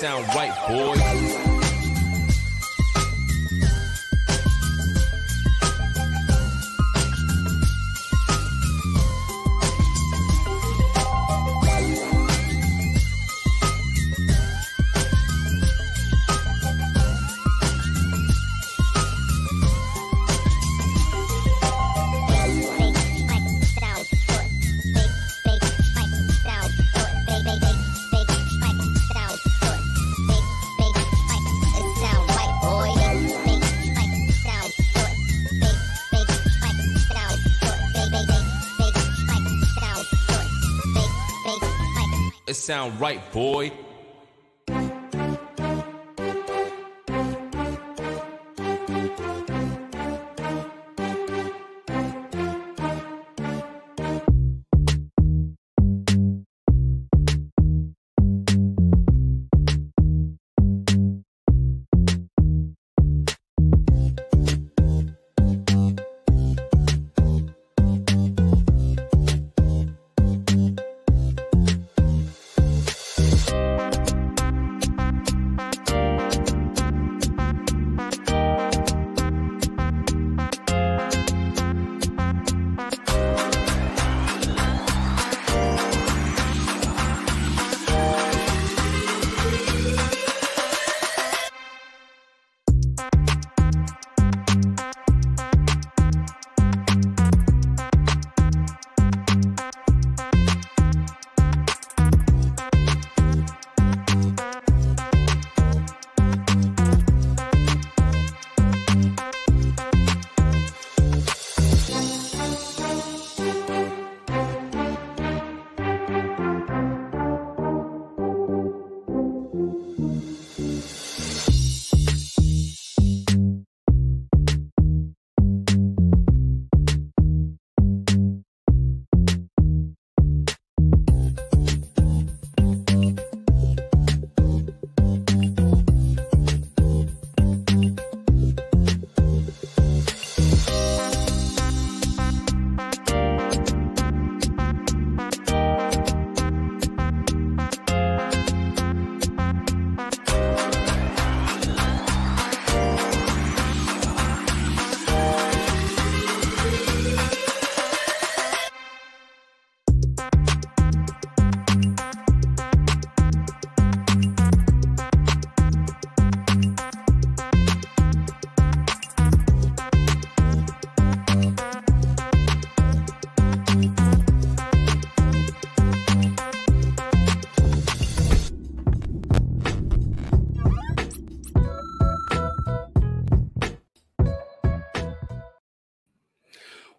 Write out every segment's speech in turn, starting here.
sound right, boys. sound right, boy.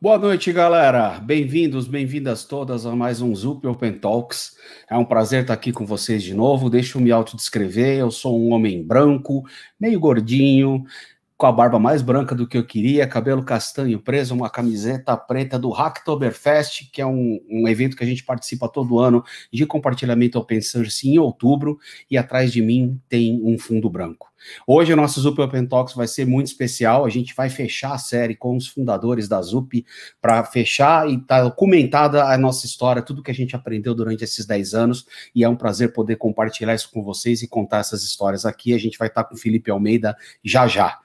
Boa noite, galera. Bem-vindos, bem-vindas todas a mais um Zup Open Talks. É um prazer estar aqui com vocês de novo. Deixa eu me autodescrever. Eu sou um homem branco, meio gordinho, com a barba mais branca do que eu queria, cabelo castanho preso, uma camiseta preta do Hacktoberfest, que é um, um evento que a gente participa todo ano de compartilhamento open source em outubro, e atrás de mim tem um fundo branco. Hoje o nosso ZUP Open Talks vai ser muito especial. A gente vai fechar a série com os fundadores da ZUP para fechar e estar tá documentada a nossa história, tudo que a gente aprendeu durante esses 10 anos. E é um prazer poder compartilhar isso com vocês e contar essas histórias aqui. A gente vai estar tá com o Felipe Almeida já já.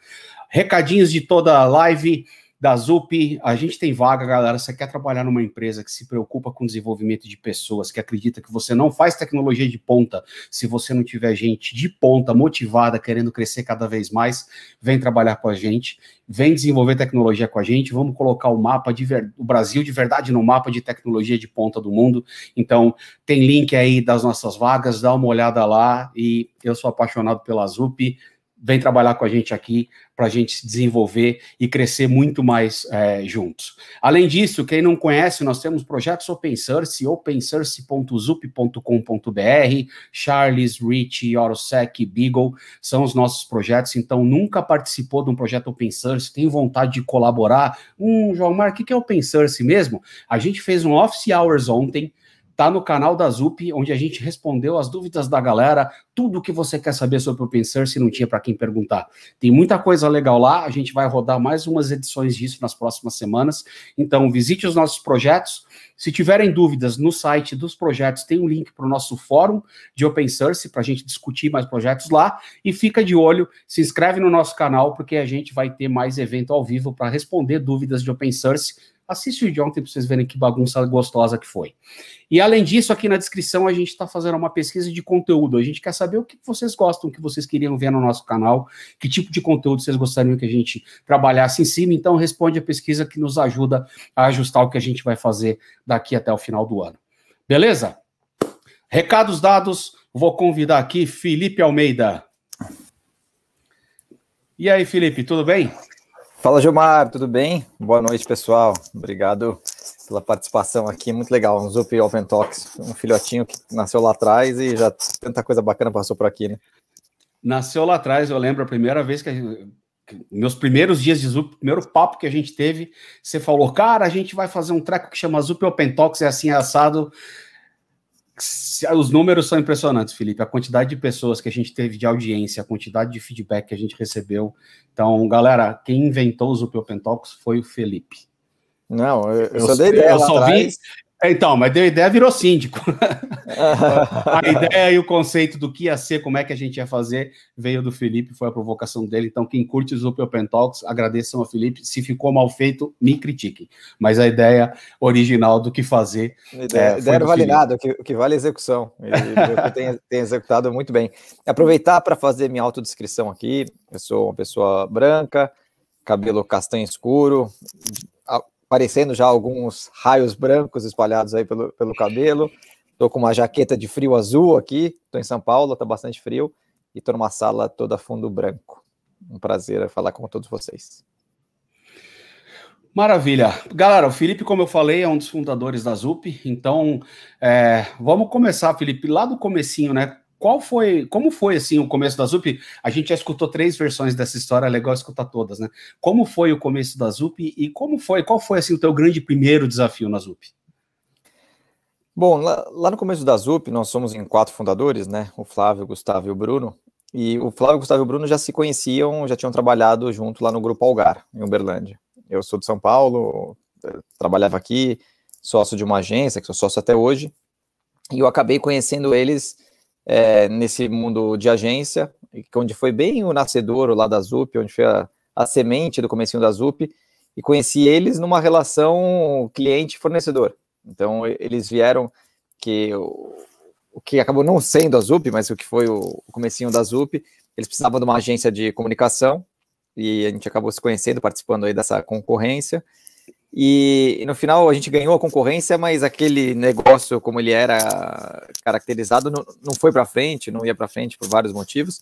Recadinhos de toda a live da ZUP, a gente tem vaga, galera. Você quer trabalhar numa empresa que se preocupa com o desenvolvimento de pessoas, que acredita que você não faz tecnologia de ponta se você não tiver gente de ponta, motivada, querendo crescer cada vez mais, vem trabalhar com a gente, vem desenvolver tecnologia com a gente. Vamos colocar o mapa de ver... o Brasil de verdade no mapa de tecnologia de ponta do mundo. Então, tem link aí das nossas vagas, dá uma olhada lá. E eu sou apaixonado pela ZUP vem trabalhar com a gente aqui para a gente se desenvolver e crescer muito mais é, juntos. Além disso, quem não conhece, nós temos projetos open source, opensource.zup.com.br, Charles, Rich, Orosec, Beagle, são os nossos projetos. Então, nunca participou de um projeto open source, tem vontade de colaborar? Hum, João Mar, o que é open source mesmo? A gente fez um office hours ontem, tá no canal da ZUP, onde a gente respondeu as dúvidas da galera, tudo o que você quer saber sobre o open source, não tinha para quem perguntar. Tem muita coisa legal lá, a gente vai rodar mais umas edições disso nas próximas semanas. Então, visite os nossos projetos. Se tiverem dúvidas, no site dos projetos tem um link para o nosso fórum de open source para a gente discutir mais projetos lá. E fica de olho, se inscreve no nosso canal, porque a gente vai ter mais evento ao vivo para responder dúvidas de open source Assiste o vídeo ontem para vocês verem que bagunça gostosa que foi. E além disso, aqui na descrição a gente está fazendo uma pesquisa de conteúdo. A gente quer saber o que vocês gostam, o que vocês queriam ver no nosso canal, que tipo de conteúdo vocês gostariam que a gente trabalhasse em cima. Então responde a pesquisa que nos ajuda a ajustar o que a gente vai fazer daqui até o final do ano. Beleza? Recados dados, vou convidar aqui Felipe Almeida. E aí, Felipe, tudo bem? Fala, Gilmar, tudo bem? Boa noite, pessoal. Obrigado pela participação aqui, muito legal. Um Zup Open Talks, um filhotinho que nasceu lá atrás e já tanta coisa bacana passou por aqui, né? Nasceu lá atrás, eu lembro a primeira vez que, a gente, que meus primeiros dias de Zup, primeiro papo que a gente teve, você falou, cara, a gente vai fazer um treco que chama Zup Open Talks, é assim, é assado os números são impressionantes, Felipe. A quantidade de pessoas que a gente teve de audiência, a quantidade de feedback que a gente recebeu. Então, galera, quem inventou o Zup Open Talks foi o Felipe. Não, eu, eu só dei ideia. Eu só, vi, é, então, mas deu ideia, virou síndico. a ideia e o conceito do que ia ser, como é que a gente ia fazer, veio do Felipe, foi a provocação dele. Então, quem curte os Open Talks, agradeçam ao Felipe. Se ficou mal feito, me critiquem. Mas a ideia original do que fazer. A ideia, é, ideia vale nada, o que, o que, vale é execução. e tem, tem executado muito bem. Aproveitar para fazer minha autodescrição aqui. Eu sou uma pessoa branca, cabelo castanho escuro, aparecendo já alguns raios brancos espalhados aí pelo, pelo cabelo. Tô com uma jaqueta de frio azul aqui. Tô em São Paulo, tá bastante frio. E tô numa sala toda fundo branco. Um prazer falar com todos vocês. Maravilha. Galera, o Felipe, como eu falei, é um dos fundadores da ZUP, então é, vamos começar, Felipe, lá do comecinho, né? qual foi, como foi assim o começo da ZUP? A gente já escutou três versões dessa história, é legal escutar todas, né? Como foi o começo da ZUP e como foi, qual foi assim o teu grande primeiro desafio na ZUP? Bom, lá, lá no começo da ZUP nós somos em quatro fundadores, né? O Flávio, o Gustavo e o Bruno. E o Flávio, o Gustavo e o Bruno já se conheciam, já tinham trabalhado junto lá no Grupo Algar, em Uberlândia. Eu sou de São Paulo, eh, trabalhava aqui, sócio de uma agência, que sou sócio até hoje, e eu acabei conhecendo eles é, nesse mundo de agência, onde foi bem o nascedor lá da ZUP, onde foi a, a semente do comecinho da ZUP, e conheci eles numa relação cliente-fornecedor. Então, eles vieram que o que acabou não sendo a ZUP, mas o que foi o, o comecinho da ZUP, eles precisavam de uma agência de comunicação, e a gente acabou se conhecendo, participando aí dessa concorrência, e, no final a gente ganhou a concorrência, mas aquele negócio como ele era caracterizado não, não foi para frente, não ia para frente por vários motivos.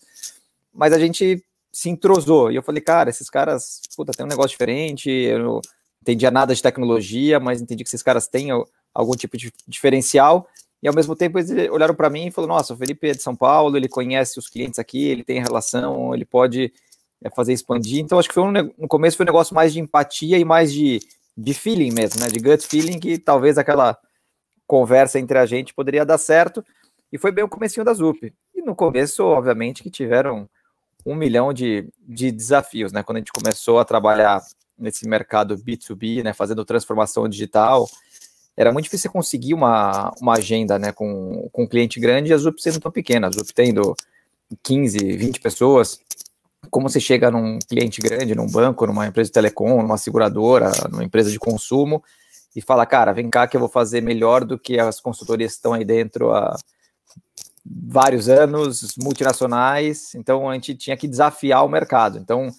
Mas a gente se entrosou e eu falei, cara, esses caras, puta, tem um negócio diferente. Eu não entendia nada de tecnologia, mas entendi que esses caras têm algum tipo de diferencial. E ao mesmo tempo eles olharam para mim e falaram: Nossa, o Felipe é de São Paulo, ele conhece os clientes aqui, ele tem relação, ele pode eh, fazer expandir. Então acho que foi um, no começo foi um negócio mais de empatia e mais de de feeling mesmo, né? De gut feeling, que talvez aquela conversa entre a gente poderia dar certo. E foi bem o comecinho da ZUP. E no começo, obviamente, que tiveram um milhão de, de desafios, né? Quando a gente começou a trabalhar nesse mercado B2B, né? Fazendo transformação digital, era muito difícil conseguir uma, uma agenda, né? Com, com um cliente grande e a ZUP sendo tão pequena. A ZUP tendo 15, 20 pessoas como você chega num cliente grande, num banco, numa empresa de telecom, numa seguradora, numa empresa de consumo, e fala, cara, vem cá que eu vou fazer melhor do que as consultorias que estão aí dentro há vários anos, multinacionais, então a gente tinha que desafiar o mercado. Então,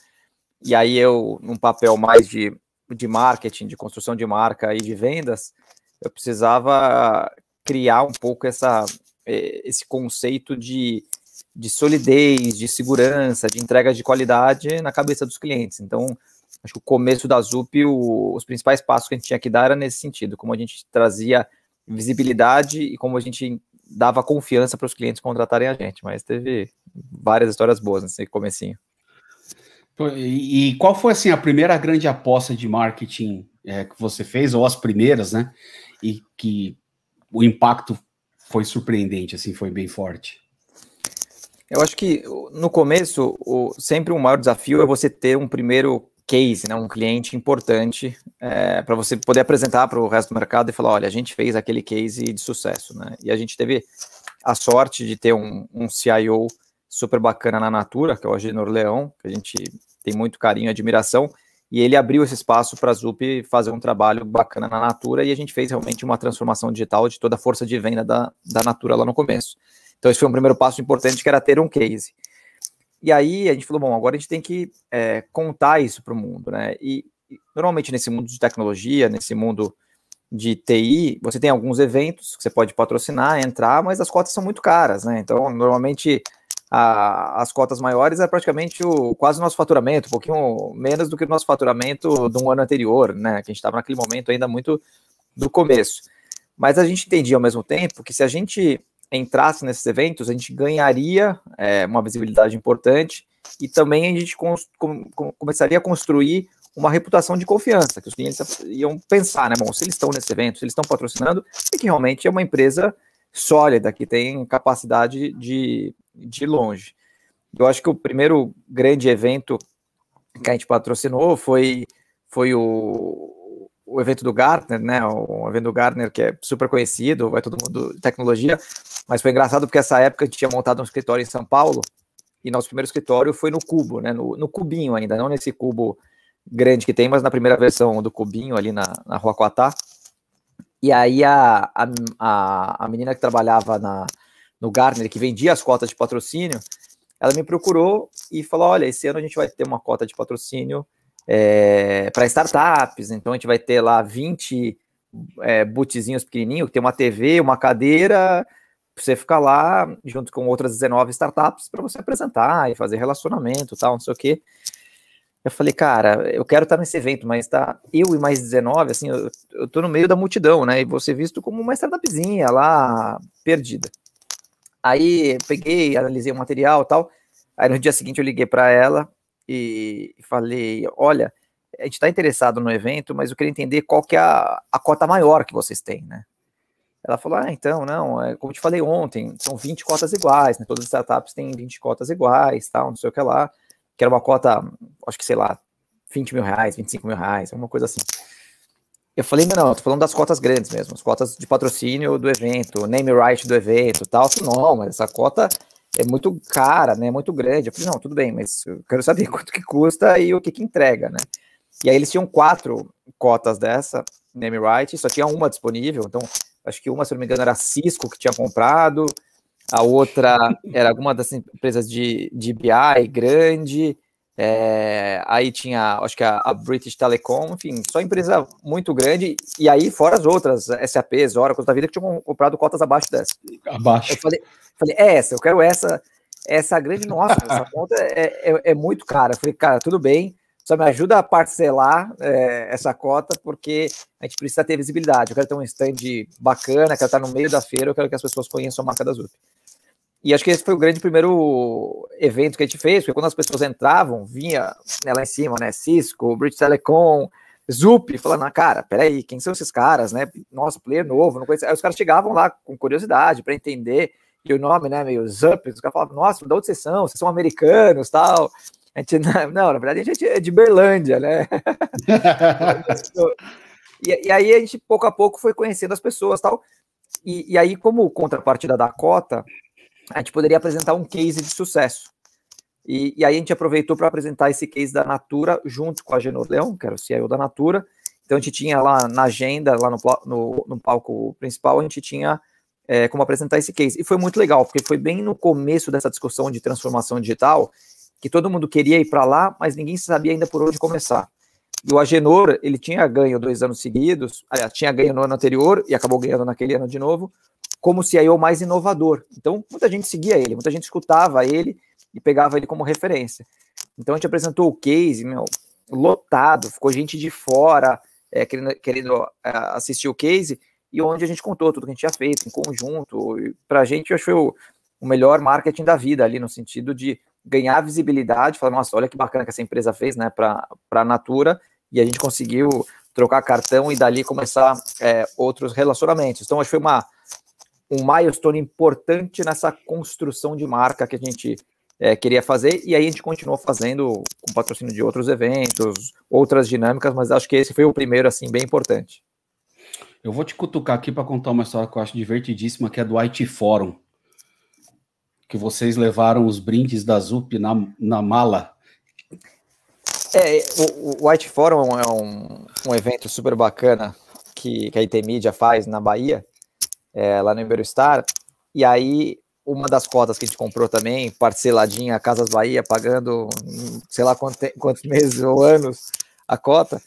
e aí eu, num papel mais de, de marketing, de construção de marca e de vendas, eu precisava criar um pouco essa, eh, esse conceito de de solidez, de segurança, de entrega de qualidade na cabeça dos clientes. Então, acho que o começo da ZUP, o, os principais passos que a gente tinha que dar era nesse sentido, como a gente trazia visibilidade e como a gente dava confiança para os clientes contratarem a gente. Mas teve várias histórias boas nesse comecinho. E qual foi assim a primeira grande aposta de marketing é, que você fez ou as primeiras, né? E que o impacto foi surpreendente, assim, foi bem forte. Eu acho que no começo, o, sempre o maior desafio é você ter um primeiro case, né, um cliente importante, é, para você poder apresentar para o resto do mercado e falar: olha, a gente fez aquele case de sucesso. Né? E a gente teve a sorte de ter um, um CIO super bacana na Natura, que é o Agenor Leão, que a gente tem muito carinho e admiração, e ele abriu esse espaço para a ZUP fazer um trabalho bacana na Natura, e a gente fez realmente uma transformação digital de toda a força de venda da, da Natura lá no começo. Então, esse foi um primeiro passo importante, que era ter um case. E aí, a gente falou, bom, agora a gente tem que é, contar isso para o mundo, né? E, normalmente, nesse mundo de tecnologia, nesse mundo de TI, você tem alguns eventos que você pode patrocinar, entrar, mas as cotas são muito caras, né? Então, normalmente, a, as cotas maiores é praticamente o, quase o nosso faturamento, um pouquinho menos do que o nosso faturamento de um ano anterior, né? Que a gente estava naquele momento ainda muito do começo. Mas a gente entendia ao mesmo tempo que se a gente entrasse nesses eventos, a gente ganharia é, uma visibilidade importante e também a gente com, com, começaria a construir uma reputação de confiança, que os clientes iam pensar, né, bom, se eles estão nesse evento, se eles estão patrocinando, é que realmente é uma empresa sólida, que tem capacidade de, de longe. Eu acho que o primeiro grande evento que a gente patrocinou foi, foi o, o evento do Gartner, né? O evento do Gartner que é super conhecido, vai todo mundo tecnologia, mas foi engraçado porque essa época a gente tinha montado um escritório em São Paulo e nosso primeiro escritório foi no cubo, né? No, no cubinho ainda, não nesse cubo grande que tem, mas na primeira versão do cubinho ali na, na Rua Coatá. E aí a, a, a menina que trabalhava na, no Gartner, que vendia as cotas de patrocínio, ela me procurou e falou: olha, esse ano a gente vai ter uma cota de patrocínio é, para startups. Então a gente vai ter lá 20 é, bootzinhos pequenininhos, que tem uma TV, uma cadeira, você ficar lá junto com outras 19 startups para você apresentar e fazer relacionamento tal, não sei o quê. Eu falei, cara, eu quero estar tá nesse evento, mas tá eu e mais 19, assim, eu, eu tô no meio da multidão, né? E você visto como uma startupzinha lá, perdida. Aí peguei, analisei o material tal. Aí no dia seguinte eu liguei para ela, e falei: olha, a gente está interessado no evento, mas eu queria entender qual que é a, a cota maior que vocês têm, né? Ela falou: ah, então, não, é, como eu te falei ontem, são 20 cotas iguais, né? Todas as startups têm 20 cotas iguais, tal, não sei o que lá. Que era uma cota, acho que sei lá, 20 mil reais, 25 mil reais, alguma coisa assim. Eu falei, não, não, tô falando das cotas grandes mesmo, as cotas de patrocínio do evento, name right do evento tal. Não, mas essa cota é muito cara, né? É muito grande. Eu falei, não, tudo bem, mas eu quero saber quanto que custa e o que que entrega, né? E aí eles tinham quatro cotas dessa, name right, só tinha uma disponível, então acho que uma, se não me engano, era a Cisco que tinha comprado, a outra era alguma das empresas de, de BI grande, é, aí tinha, acho que a, a, British Telecom, enfim, só empresa muito grande, e aí fora as outras, SAPs, Oracle da vida, que tinham comprado cotas abaixo dessa. Abaixo. Eu falei, Falei, é essa, eu quero essa, essa grande, nossa, essa conta é, é, é muito cara. Eu falei, cara, tudo bem, só me ajuda a parcelar é, essa cota, porque a gente precisa ter visibilidade. Eu quero ter um stand bacana, quero estar no meio da feira, eu quero que as pessoas conheçam a marca da ZUP. E acho que esse foi o grande primeiro evento que a gente fez, porque quando as pessoas entravam, vinha né, lá em cima, né, Cisco, British Telecom, Zup, falando, ah, cara, peraí, quem são esses caras, né? Nossa, player novo, não conheço. Aí os caras chegavam lá com curiosidade para entender e o nome, né, meio Zuppers, os caras falavam, nossa, da onde vocês são? Vocês são americanos, tal. A gente, não, na verdade a gente é de Berlândia, né? e, e, aí a gente, pouco a pouco, foi conhecendo as pessoas, tal. E, e aí, como contrapartida da cota, a gente poderia apresentar um case de sucesso. E, e aí a gente aproveitou para apresentar esse case da Natura junto com a Genor Leão, que era o CIO da Natura. Então a gente tinha lá na agenda, lá no, no, no palco principal, a gente tinha é, como apresentar esse case. E foi muito legal, porque foi bem no começo dessa discussão de transformação digital, que todo mundo queria ir para lá, mas ninguém sabia ainda por onde começar. E o Agenor, ele tinha ganho dois anos seguidos, aliás, tinha ganho no ano anterior e acabou ganhando naquele ano de novo, como CIO mais inovador. Então, muita gente seguia ele, muita gente escutava ele e pegava ele como referência. Então, a gente apresentou o case, meu, lotado, ficou gente de fora é, querendo, querendo é, assistir o case, e onde a gente contou tudo que a gente tinha feito em conjunto. Para a gente, eu acho que foi o, melhor marketing da vida ali, no sentido de ganhar visibilidade, falar, nossa, olha que bacana que essa empresa fez né, para a Natura, e a gente conseguiu trocar cartão e dali começar é, outros relacionamentos. Então, acho que foi uma, um milestone importante nessa construção de marca que a gente é, queria fazer, e aí a gente continuou fazendo com patrocínio de outros eventos, outras dinâmicas, mas acho que esse foi o primeiro, assim, bem importante. Eu vou te cutucar aqui para contar uma história que eu acho divertidíssima, que é do IT Forum. Que vocês levaram os brindes da ZUP na, na mala. É, o, o IT Forum é, é um, um evento super bacana que, que a IT Media faz na Bahia, é, lá no Iberostar. E aí, uma das cotas que a gente comprou também, parceladinha, Casas Bahia, pagando hum, sei lá quantos, quantos meses ou anos a cota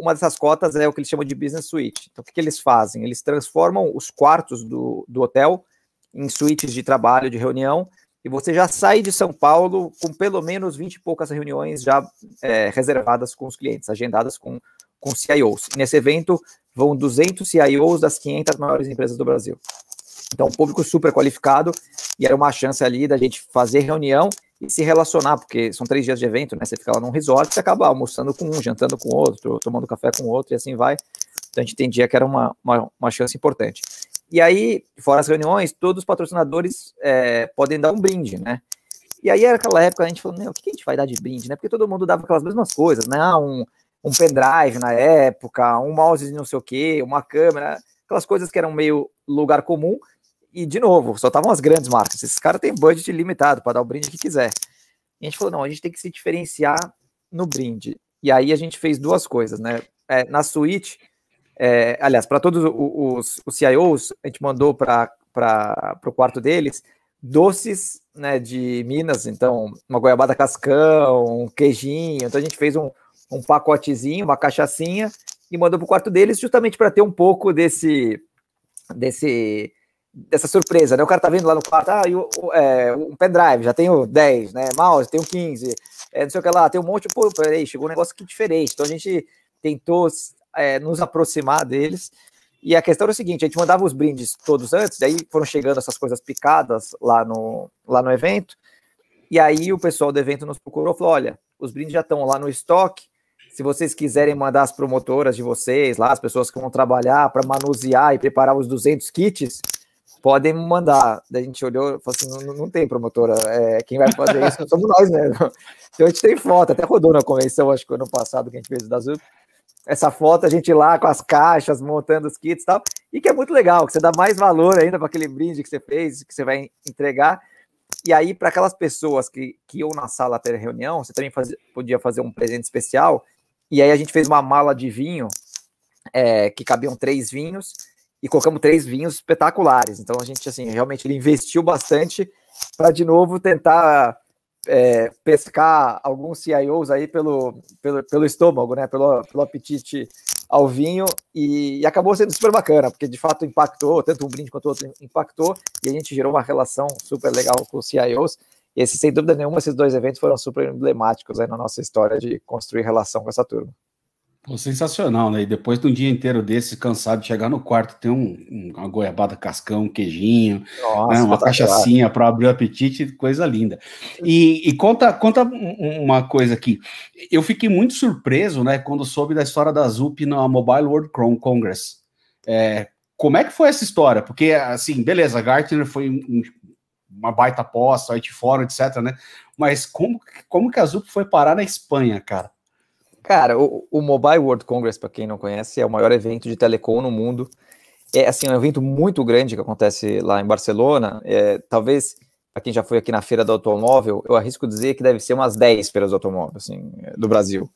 uma dessas cotas é o que eles chamam de business suite. Então, o que, que eles fazem? Eles transformam os quartos do, do hotel em suítes de trabalho, de reunião, e você já sai de São Paulo com pelo menos 20 e poucas reuniões já é, reservadas com os clientes, agendadas com, com CIOs. E nesse evento vão 200 CIOs das 500 maiores empresas do Brasil. Então, um público super qualificado, e era uma chance ali da gente fazer reunião e se relacionar, porque são três dias de evento, né? Você fica lá num resort, você acaba almoçando com um, jantando com outro, tomando café com outro e assim vai. Então a gente entendia que era uma, uma, uma chance importante. E aí, fora as reuniões, todos os patrocinadores é, podem dar um brinde, né? E aí era aquela época a gente falou, o que a gente vai dar de brinde, né? Porque todo mundo dava aquelas mesmas coisas, né? Ah, um, um pendrive na época, um mouse de não sei o quê, uma câmera, aquelas coisas que eram meio lugar comum, e, de novo, só estavam as grandes marcas. Esses caras têm budget limitado para dar o brinde que quiser. E a gente falou, não, a gente tem que se diferenciar no brinde. E aí a gente fez duas coisas, né? É, na suíte, é, aliás, para todos os, os CIOs, a gente mandou para o quarto deles doces né, de Minas, então uma goiabada cascão, um queijinho. Então a gente fez um, um pacotezinho, uma cachaçinha e mandou para o quarto deles justamente para ter um pouco desse desse dessa surpresa, né? O cara tá vindo lá no quarto, ah, eu, é, um pendrive, já tenho 10, né? Mouse, tenho 15, é, não sei o que lá, tem um monte, pô, peraí, chegou um negócio aqui diferente. Então a gente tentou é, nos aproximar deles. E a questão era o seguinte: a gente mandava os brindes todos antes, daí foram chegando essas coisas picadas lá no, lá no evento. E aí o pessoal do evento nos procurou falou: olha, os brindes já estão lá no estoque. Se vocês quiserem mandar as promotoras de vocês lá, as pessoas que vão trabalhar para manusear e preparar os 200 kits, podem mandar. Daí a gente olhou e falou assim: não, não tem promotora, é, quem vai fazer isso somos nós mesmo. Né? Então a gente tem foto, até rodou na convenção, acho que ano passado que a gente fez o da Azul. Essa foto a gente lá com as caixas, montando os kits e tal, e que é muito legal, que você dá mais valor ainda para aquele brinde que você fez, que você vai entregar. E aí, para aquelas pessoas que, que iam na sala até a reunião, você também podia fazer um presente especial. E aí a gente fez uma mala de vinho, é, que cabiam três vinhos, e colocamos três vinhos espetaculares. Então a gente assim realmente ele investiu bastante para de novo tentar é, pescar alguns CIOs aí pelo, pelo, pelo estômago, né? Pelo, pelo apetite ao vinho e, e, acabou sendo super bacana, porque de fato impactou, tanto um brinde quanto outro impactou, e a gente gerou uma relação super legal com os CIOs. E esse, sem dúvida nenhuma, esses dois eventos foram super emblemáticos aí né, na nossa história de construir relação com essa turma. Pô, sensacional, né? E depois de um dia inteiro desse, cansado de chegar no quarto, ter um, uma goiabada cascão, um queijinho, né? Nossa, né? uma cachaçinha para abrir o apetite, coisa linda. E, e, conta, conta uma coisa aqui. Eu fiquei muito surpreso, né, quando soube da história da ZUP na Mobile World Congress. É, como é que foi essa história? Porque, assim, beleza, Gartner foi um, uma baita aposta, IT Forum, etc, né? Mas como, como que a ZUP foi parar na Espanha, cara? Cara, o, o Mobile World Congress, para quem não conhece, é o maior evento de telecom no mundo. É assim, é um evento muito grande que acontece lá em Barcelona. É, talvez, para quem já foi aqui na feira do automóvel, eu arrisco dizer que deve ser umas 10 feiras do automóvel, assim, é, do Brasil.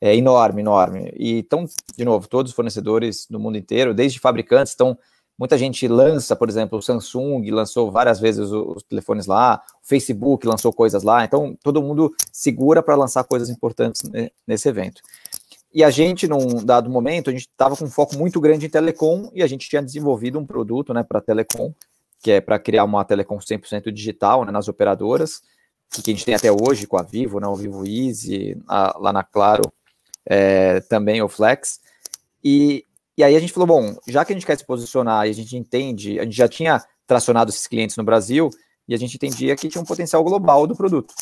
É enorme, enorme. E estão, de novo, todos os fornecedores do mundo inteiro, desde fabricantes, estão Muita gente lança, por exemplo, o Samsung lançou várias vezes os telefones lá, o Facebook lançou coisas lá, então todo mundo segura para lançar coisas importantes nesse evento. E a gente, num dado momento, a gente estava com um foco muito grande em telecom e a gente tinha desenvolvido um produto né, para telecom, que é para criar uma telecom 100% digital né, nas operadoras, que a gente tem até hoje com a Vivo, né, o Vivo Easy, a, lá na Claro, é, também o Flex. E e aí a gente falou, bom, já que a gente quer se posicionar e a gente entende, a gente já tinha tracionado esses clientes no Brasil e a gente entendia que tinha um potencial global do produto.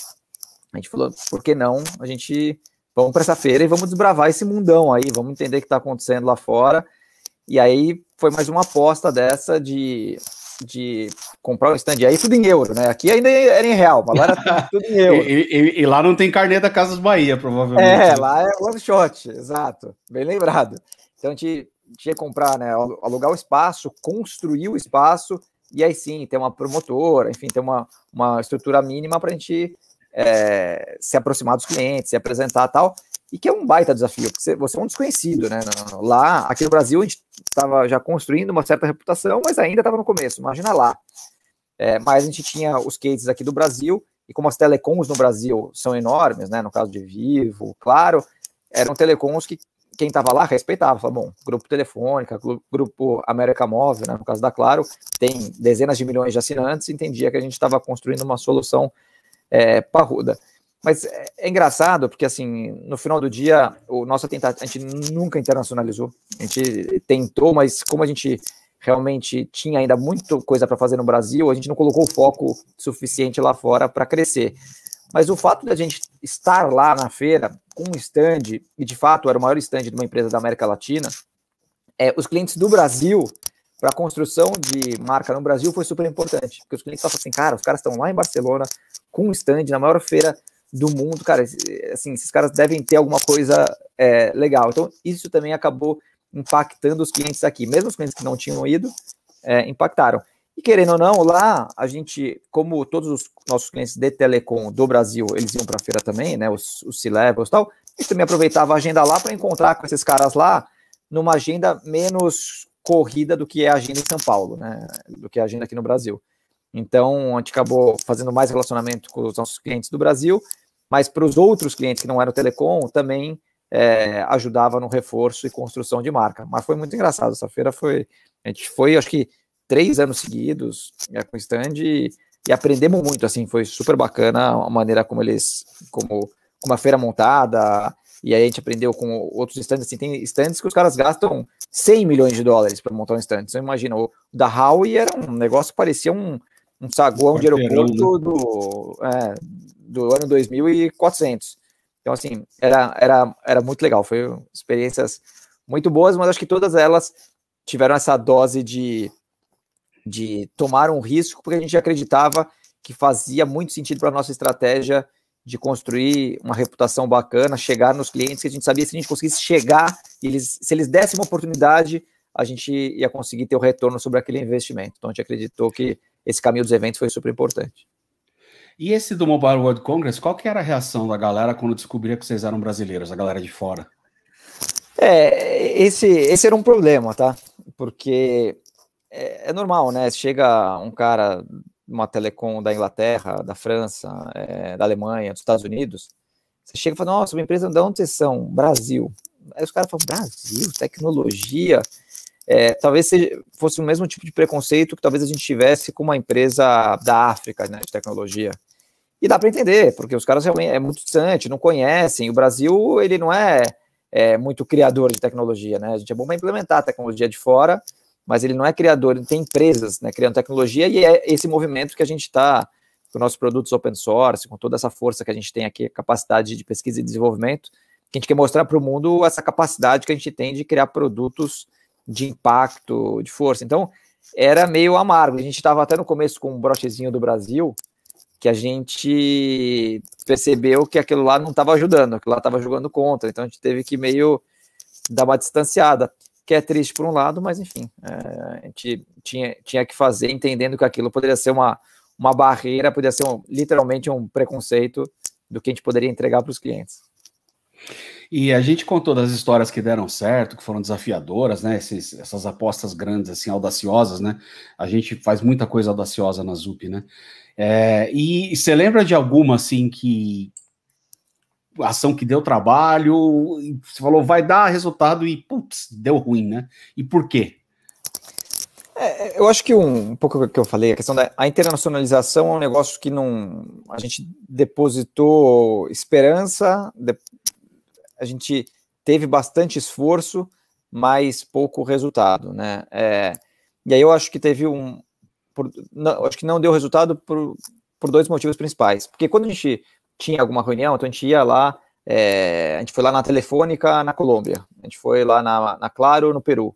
A gente falou, por que não? A gente vamos para essa feira e vamos desbravar esse mundão aí, vamos entender o que está acontecendo lá fora. E aí foi mais uma aposta dessa de, de comprar um stand. E aí tudo em euro, né? Aqui ainda era em real, mas lá era tá tudo em euro. e, e, e, lá não tem carnê da Casas Bahia, provavelmente. É, né? lá é one shot, exato. Bem lembrado. Então a gente tinha que comprar, né? Alugar o espaço, construir o espaço, e aí sim ter uma promotora, enfim, ter uma, uma estrutura mínima para a gente é, se aproximar dos clientes, se apresentar tal. E que é um baita desafio, porque você é um desconhecido, né? Lá, aqui no Brasil, a gente estava já construindo uma certa reputação, mas ainda estava no começo, imagina lá. É, mas a gente tinha os cases aqui do Brasil, e como as telecoms no Brasil são enormes, né? No caso de Vivo, claro, eram telecoms que quem estava lá respeitava, falava, bom, grupo Telefônica, grupo América Móvel, né, no caso da Claro, tem dezenas de milhões de assinantes, entendia que a gente estava construindo uma solução é, parruda. Mas é, é engraçado, porque assim, no final do dia, o nosso tentativa, a gente nunca internacionalizou, a gente tentou, mas como a gente realmente tinha ainda muita coisa para fazer no Brasil, a gente não colocou foco suficiente lá fora para crescer. Mas o fato da gente estar lá na feira com um stand, e de fato era o maior stand de uma empresa da América Latina, é, os clientes do Brasil, para a construção de marca no Brasil, foi super importante. Porque os clientes falam assim, cara, os caras estão lá em Barcelona, com um stand, na maior feira do mundo, cara, assim, esses caras devem ter alguma coisa é, legal. Então, isso também acabou impactando os clientes aqui. Mesmo os clientes que não tinham ido, é, impactaram. E querendo ou não, lá a gente, como todos os nossos clientes de telecom do Brasil, eles iam para a feira também, né? Os, C-Levels e tal, a gente também aproveitava a agenda lá para encontrar com esses caras lá numa agenda menos corrida do que é a agenda em São Paulo, né? Do que é a agenda aqui no Brasil. Então, a gente acabou fazendo mais relacionamento com os nossos clientes do Brasil, mas para os outros clientes que não eram telecom, também é, ajudava no reforço e construção de marca. Mas foi muito engraçado. Essa feira foi. A gente foi, acho que três anos seguidos é, com stand e, e, aprendemos muito, assim, foi super bacana a maneira como eles, como, como a feira é montada, e aí a gente aprendeu com outros stands, assim, tem stands que os caras gastam 100 milhões de dólares para montar um stand, você imagina, o da Howie era um negócio que parecia um, um saguão de né? aeroporto do, é, do ano 2400, então assim, era, era, era muito legal, foi experiências muito boas, mas acho que todas elas tiveram essa dose de de tomar um risco, porque a gente acreditava que fazia muito sentido para a nossa estratégia de construir uma reputação bacana, chegar nos clientes que a gente sabia se a gente conseguisse chegar, eles, se eles dessem uma oportunidade, a gente ia conseguir ter o retorno sobre aquele investimento. Então a gente acreditou que esse caminho dos eventos foi super importante. E esse do Mobile World Congress, qual que era a reação da galera quando descobria que vocês eram brasileiros, a galera de fora? É, esse, esse era um problema, tá? Porque é, é, normal, né? Chega um cara, uma telecom da Inglaterra, da França, é, da Alemanha, dos Estados Unidos, você chega e fala, nossa, uma empresa, de onde vocês são? Brasil. Aí os caras falam, Brasil, tecnologia. É, talvez fosse o mesmo tipo de preconceito que talvez a gente tivesse com uma empresa da África, né, de tecnologia. E dá para entender, porque os caras realmente é muito distante, não conhecem. O Brasil, ele não é, é muito criador de tecnologia, né? A gente é bom para implementar a tecnologia de fora, mas ele não é criador, ele tem empresas né, criando tecnologia e é esse movimento que a gente está com nossos produtos open source, com toda essa força que a gente tem aqui, capacidade de pesquisa e desenvolvimento, que a gente quer mostrar para o mundo essa capacidade que a gente tem de criar produtos de impacto, de força. Então, era meio amargo. A gente estava até no começo com um brochezinho do Brasil, que a gente percebeu que aquilo lá não estava ajudando, aquilo lá estava jogando contra. Então, a gente teve que meio dar uma distanciada que é triste por um lado, mas enfim, é, a gente tinha, tinha que fazer entendendo que aquilo poderia ser uma, uma barreira, poderia ser um, literalmente um preconceito do que a gente poderia entregar para os clientes. E a gente contou das histórias que deram certo, que foram desafiadoras, né? essas apostas grandes, assim, audaciosas, né? A gente faz muita coisa audaciosa na ZUP, né? É, e você lembra de alguma, assim, que, ação que deu trabalho, você falou vai dar resultado e putz, deu ruim, né? E por quê? É, é, eu acho que um, um pouco que eu falei, a questão da a internacionalização é um negócio que não a gente depositou esperança, de, a gente teve bastante esforço, mas pouco resultado, né? É, e aí eu acho que teve um, por, não, acho que não deu resultado por, por dois motivos principais, porque quando a gente tinha alguma reunião, então a gente ia lá, é, a gente foi lá na Telefônica na Colômbia, a gente foi lá na, na Claro no Peru.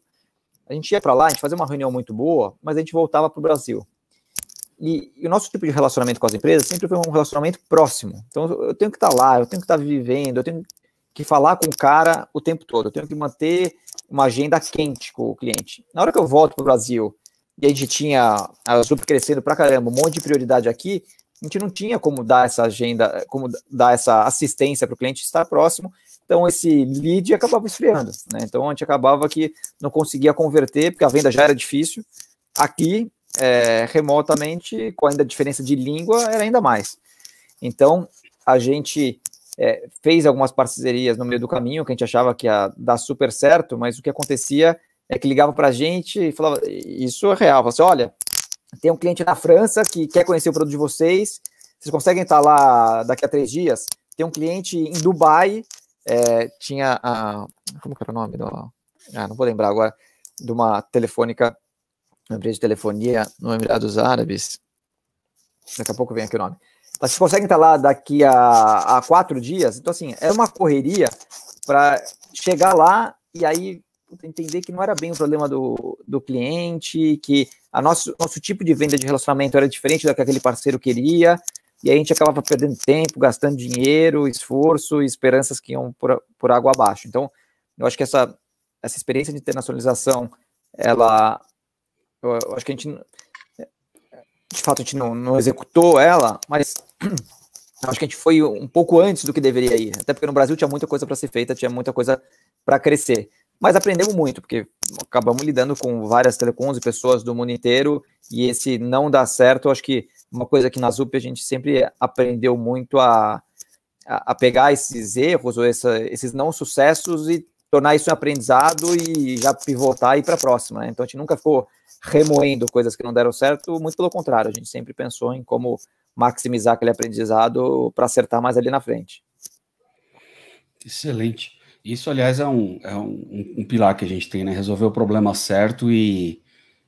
A gente ia para lá, a gente fazia uma reunião muito boa, mas a gente voltava para o Brasil. E, e, o nosso tipo de relacionamento com as empresas sempre foi um relacionamento próximo. Então eu tenho que estar tá lá, eu tenho que estar tá vivendo, eu tenho que falar com o cara o tempo todo, eu tenho que manter uma agenda quente com o cliente. Na hora que eu volto para o Brasil e a gente tinha a Zup crescendo para caramba, um monte de prioridade aqui, a gente não tinha como dar essa agenda, como dar essa assistência para o cliente estar próximo, então esse lead acabava esfriando, né? Então a gente acabava que não conseguia converter, porque a venda já era difícil. Aqui, é, remotamente, com ainda a diferença de língua, era ainda mais. Então a gente é, fez algumas parcerias no meio do caminho que a gente achava que ia dar super certo, mas o que acontecia é que ligava para a gente e falava: Isso é real, falava assim, olha, tem um cliente na França que quer conhecer o produto de vocês, vocês conseguem estar lá daqui a três dias? Tem um cliente em Dubai, é, tinha a, como que era o nome? Do, ah, não vou lembrar agora, de uma telefônica, uma empresa de telefonia no Emirados Árabes, daqui a pouco vem aqui o nome. Mas vocês conseguem estar lá daqui a, a quatro dias, então assim, é uma correria para chegar lá e aí entender que não era bem o problema do, do cliente, que a nosso, nosso tipo de venda de relacionamento era diferente da que aquele parceiro queria, e a gente acabava perdendo tempo, gastando dinheiro, esforço e esperanças que iam por, por água abaixo. Então, eu acho que essa, essa experiência de internacionalização, ela. Eu, eu acho que a gente. De fato, a gente não, não executou ela, mas acho que a gente foi um pouco antes do que deveria ir. Até porque no Brasil tinha muita coisa para ser feita, tinha muita coisa para crescer mas aprendemos muito, porque acabamos lidando com várias telecoms e pessoas do mundo inteiro, e esse não dá certo, acho que uma coisa que na ZUP a gente sempre aprendeu muito a, a, a pegar esses erros ou essa, esses não sucessos e tornar isso um aprendizado e já pivotar e ir para a próxima. Né? Então a gente nunca ficou remoendo coisas que não deram certo, muito pelo contrário, a gente sempre pensou em como maximizar aquele aprendizado para acertar mais ali na frente. Excelente. Isso, aliás, é, um, é um, um, pilar que a gente tem, né? Resolver o problema certo e,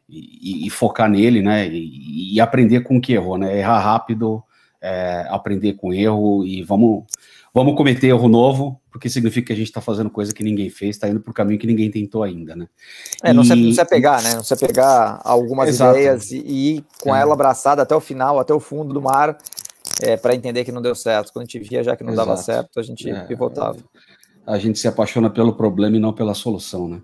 e, e focar nele, né? E, e, aprender com o que errou, né? Errar rápido, é, aprender com erro e vamos, vamos cometer erro novo, porque significa que a gente está fazendo coisa que ninguém fez, está indo para o caminho que ninguém tentou ainda, né? É, não, e... se, não se apegar, né? Não se apegar a algumas Exato. ideias e, e, ir com é. ela abraçada até o final, até o fundo do mar, é, para entender que não deu certo. Quando a gente via já que não Exato. dava certo, a gente é. pivotava a gente se apaixona pelo problema e não pela solução, né?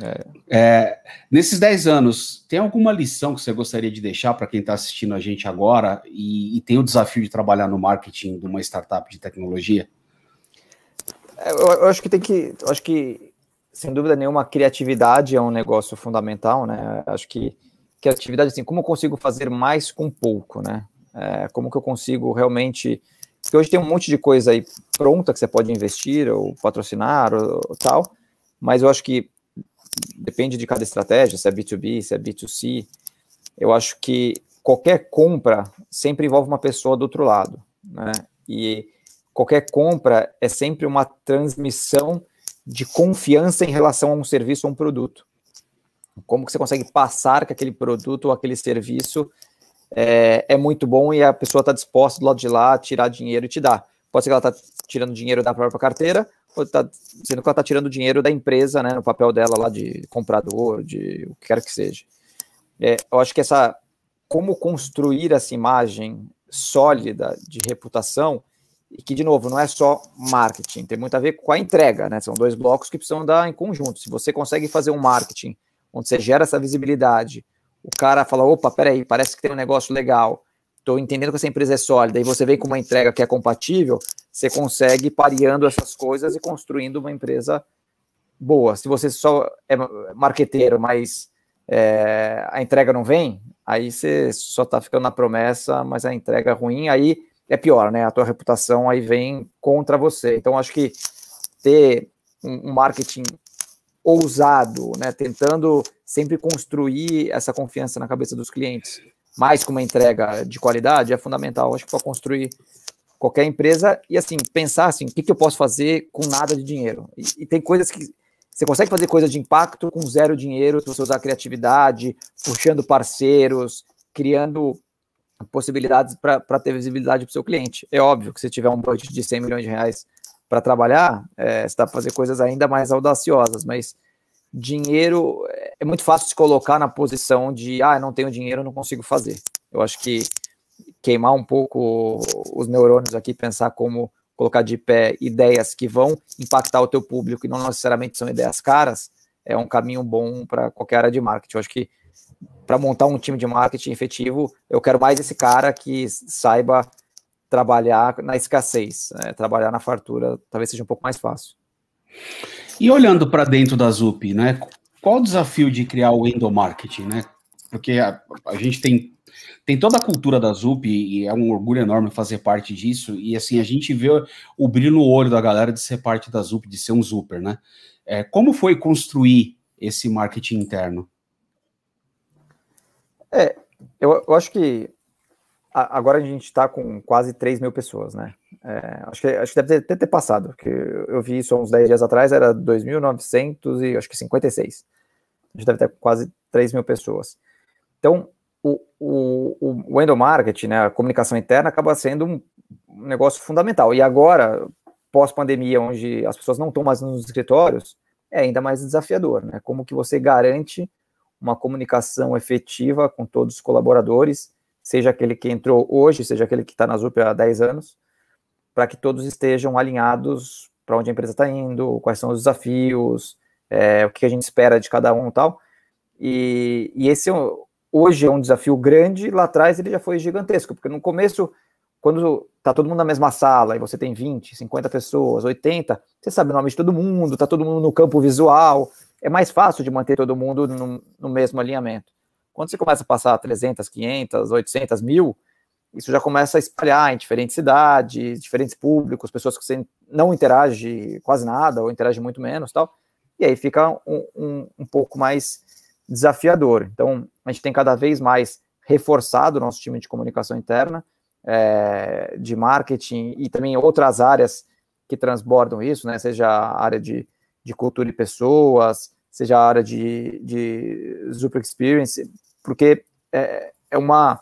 É. É, nesses 10 anos, tem alguma lição que você gostaria de deixar para quem está assistindo a gente agora e, e, tem o desafio de trabalhar no marketing de uma startup de tecnologia? É, eu, eu acho que tem que, acho que sem dúvida nenhuma, criatividade é um negócio fundamental, né? Acho que criatividade, assim, como eu consigo fazer mais com pouco, né? É, como que eu consigo realmente porque hoje tem um monte de coisa aí pronta que você pode investir ou patrocinar ou, ou tal, mas eu acho que depende de cada estratégia, se é B2B, se é B2C. Eu acho que qualquer compra sempre envolve uma pessoa do outro lado, né? E qualquer compra é sempre uma transmissão de confiança em relação a um serviço ou um produto. Como que você consegue passar que aquele produto ou aquele serviço é, é muito bom e a pessoa está disposta do lado de lá a tirar dinheiro e te dar. Pode ser que ela está tirando dinheiro da própria carteira, ou tá, sendo que ela está tirando dinheiro da empresa, né, no papel dela lá de comprador, de o que quer que seja. É, eu acho que essa, como construir essa imagem sólida de reputação, e que, de novo, não é só marketing, tem muito a ver com a entrega, né? São dois blocos que precisam andar em conjunto. Se você consegue fazer um marketing onde você gera essa visibilidade, o cara fala, opa, peraí, parece que tem um negócio legal, estou entendendo que essa empresa é sólida, e você vem com uma entrega que é compatível, você consegue pareando essas coisas e construindo uma empresa boa. Se você só é marqueteiro, mas é, a entrega não vem, aí você só está ficando na promessa, mas a entrega é ruim, aí é pior, né? A tua reputação aí vem contra você. Então, acho que ter um marketing ousado, né? Tentando sempre construir essa confiança na cabeça dos clientes, mais com uma entrega de qualidade, é fundamental, acho que para construir qualquer empresa e assim pensar assim, o que, que eu posso fazer com nada de dinheiro? E, e tem coisas que você consegue fazer coisas de impacto com zero dinheiro, se você usar criatividade, puxando parceiros, criando possibilidades para ter visibilidade para o seu cliente. É óbvio que se tiver um budget de 100 milhões de reais para trabalhar, é, você dá tá para fazer coisas ainda mais audaciosas, mas dinheiro é muito fácil se colocar na posição de ah, não tenho dinheiro, não consigo fazer. Eu acho que queimar um pouco os neurônios aqui, pensar como colocar de pé ideias que vão impactar o teu público e não necessariamente são ideias caras, é um caminho bom para qualquer área de marketing. Eu acho que para montar um time de marketing efetivo, eu quero mais esse cara que saiba trabalhar na escassez, né? trabalhar na fartura, talvez seja um pouco mais fácil. E olhando para dentro da ZUP, né, qual o desafio de criar o endomarketing, né? Porque a, a gente tem, tem toda a cultura da ZUP e é um orgulho enorme fazer parte disso. E assim, a gente vê o brilho no olho da galera de ser parte da ZUP, de ser um Zuper, né? É, como foi construir esse marketing interno? É, eu, eu acho que a, agora a gente está com quase 3 mil pessoas, né? É, acho, que, acho que deve até ter, ter passado, porque eu vi isso há uns 10 dias atrás, era 2.956. A gente deve ter quase 3 mil pessoas. Então, o, o, o endo né, a comunicação interna, acaba sendo um negócio fundamental. E agora, pós-pandemia, onde as pessoas não estão mais nos escritórios, é ainda mais desafiador, né? Como que você garante uma comunicação efetiva com todos os colaboradores, seja aquele que entrou hoje, seja aquele que está na ZUP há 10 anos, para que todos estejam alinhados para onde a empresa está indo, quais são os desafios, é, o que a gente espera de cada um e tal. E, e esse é hoje é um desafio grande, lá atrás ele já foi gigantesco, porque no começo, quando tá todo mundo na mesma sala e você tem 20, 50 pessoas, 80, você sabe o nome de todo mundo, tá todo mundo no campo visual, é mais fácil de manter todo mundo no, no mesmo alinhamento. Quando você começa a passar 300, 500, 800, mil, isso já começa a espalhar em diferentes cidades, diferentes públicos, pessoas que você não interage quase nada, ou interage muito menos tal. E aí fica um, um, um pouco mais desafiador. Então, a gente tem cada vez mais reforçado o nosso time de comunicação interna, é, de marketing e também outras áreas que transbordam isso, né? Seja a área de, de cultura e pessoas, seja a área de, de Super Experience, porque é, é uma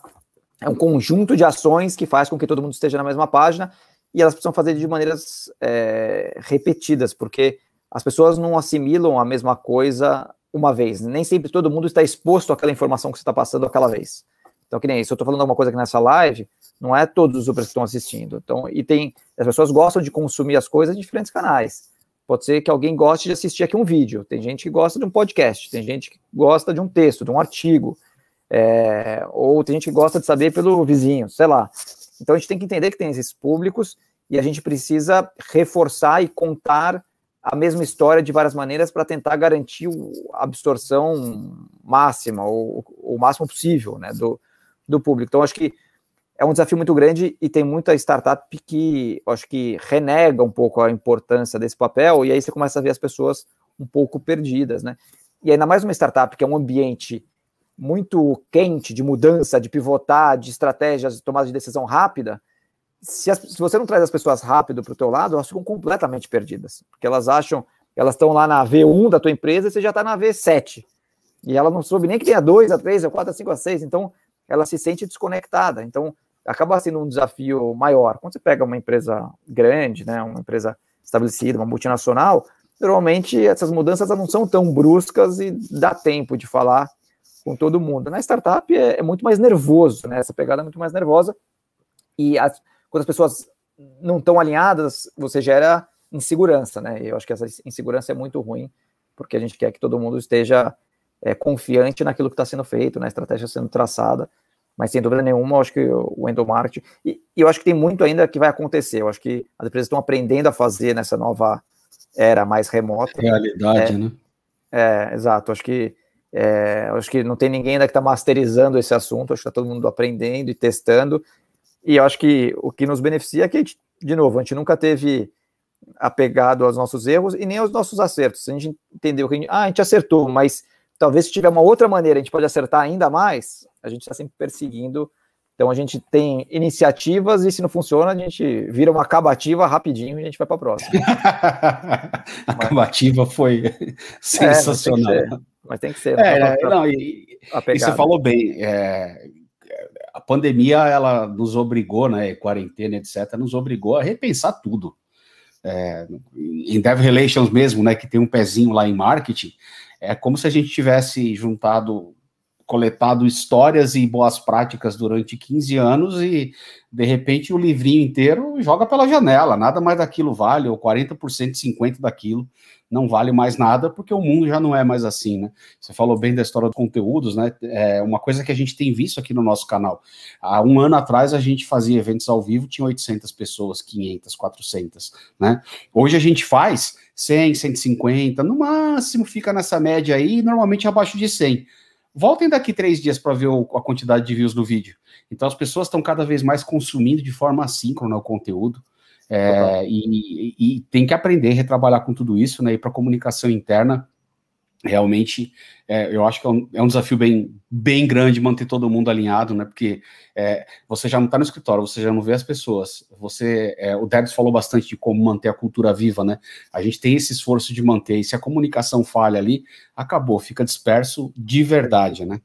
é um conjunto de ações que faz com que todo mundo esteja na mesma página e elas precisam fazer de maneiras é, repetidas, porque as pessoas não assimilam a mesma coisa uma vez. Nem sempre todo mundo está exposto àquela informação que você está passando aquela vez. Então, que nem isso, eu estou falando alguma coisa aqui nessa live, não é todos os outros que estão assistindo. Então, e tem. As pessoas gostam de consumir as coisas em diferentes canais. Pode ser que alguém goste de assistir aqui um vídeo, tem gente que gosta de um podcast, tem gente que gosta de um texto, de um artigo. É, ou tem gente que gosta de saber pelo vizinho, sei lá. Então a gente tem que entender que tem esses públicos e a gente precisa reforçar e contar a mesma história de várias maneiras para tentar garantir a absorção máxima, ou o máximo possível, né, do, do público. Então, acho que é um desafio muito grande e tem muita startup que acho que renega um pouco a importância desse papel, e aí você começa a ver as pessoas um pouco perdidas, né? E ainda mais uma startup que é um ambiente muito quente de mudança, de pivotar, de estratégias, de tomada de decisão rápida, se, as, se você não traz as pessoas rápido para o teu lado, elas ficam completamente perdidas, porque elas acham, elas estão lá na V1 da tua empresa e você já está na V7, e ela não soube nem que tem a 2, a 3, a 4, a 5, a 6, então ela se sente desconectada, então acaba sendo um desafio maior. Quando você pega uma empresa grande, né, uma empresa estabelecida, uma multinacional, normalmente essas mudanças não são tão bruscas e dá tempo de falar com todo mundo. Na startup é, é muito mais nervoso, né? Essa pegada é muito mais nervosa. E as, quando as pessoas não estão alinhadas, você gera insegurança, né? Eu acho que essa insegurança é muito ruim, porque a gente quer que todo mundo esteja é, confiante naquilo que está sendo feito, na né? estratégia sendo traçada. Mas sem dúvida nenhuma, eu acho que o endomarketing. E, e eu acho que tem muito ainda que vai acontecer. Eu acho que as empresas estão aprendendo a fazer nessa nova era mais remota. Realidade, é, né? É, exato. Acho que é, acho que não tem ninguém ainda que está masterizando esse assunto, acho que está todo mundo aprendendo e testando. E acho que o que nos beneficia é que, de novo, a gente nunca teve apegado aos nossos erros e nem aos nossos acertos. A gente entendeu que a gente, ah, a gente acertou, mas talvez se tiver uma outra maneira, a gente pode acertar ainda mais. A gente está sempre perseguindo então a gente tem iniciativas e se não funciona, a gente vira uma acabativa rapidinho e a gente vai para a próxima. acabativa foi sensacional. É, mas tem que ser. Tem que ser é, é não, pra... e, e, você falou bem. É, a pandemia ela nos obrigou, né? Quarentena, etc., nos obrigou a repensar tudo. É, em Dev Relations mesmo, né? Que tem um pezinho lá em marketing, é como se a gente tivesse juntado coletado histórias e boas práticas durante 15 anos e, de repente, o livrinho inteiro joga pela janela, nada mais daquilo vale, ou 40%, 50% daquilo não vale mais nada, porque o mundo já não é mais assim, né? Você falou bem da história dos conteúdos, né? É uma coisa que a gente tem visto aqui no nosso canal. Há um ano atrás a gente fazia eventos ao vivo, tinha 800 pessoas, 500, 400, né? Hoje a gente faz 100, 150, no máximo fica nessa média aí, normalmente abaixo de 100. Voltem daqui três dias para ver o, a quantidade de views do vídeo. Então as pessoas estão cada vez mais consumindo de forma assíncrona o conteúdo. É, e, e, e, tem que aprender a retrabalhar com tudo isso, né? E para comunicação interna, realmente é, eu acho que é um, é um, desafio bem, bem grande manter todo mundo alinhado, né? Porque é, você já não está no escritório, você já não vê as pessoas. Você, é, o Debs falou bastante de como manter a cultura viva, né? A gente tem esse esforço de manter. E se a comunicação falha ali, acabou, fica disperso de verdade, né?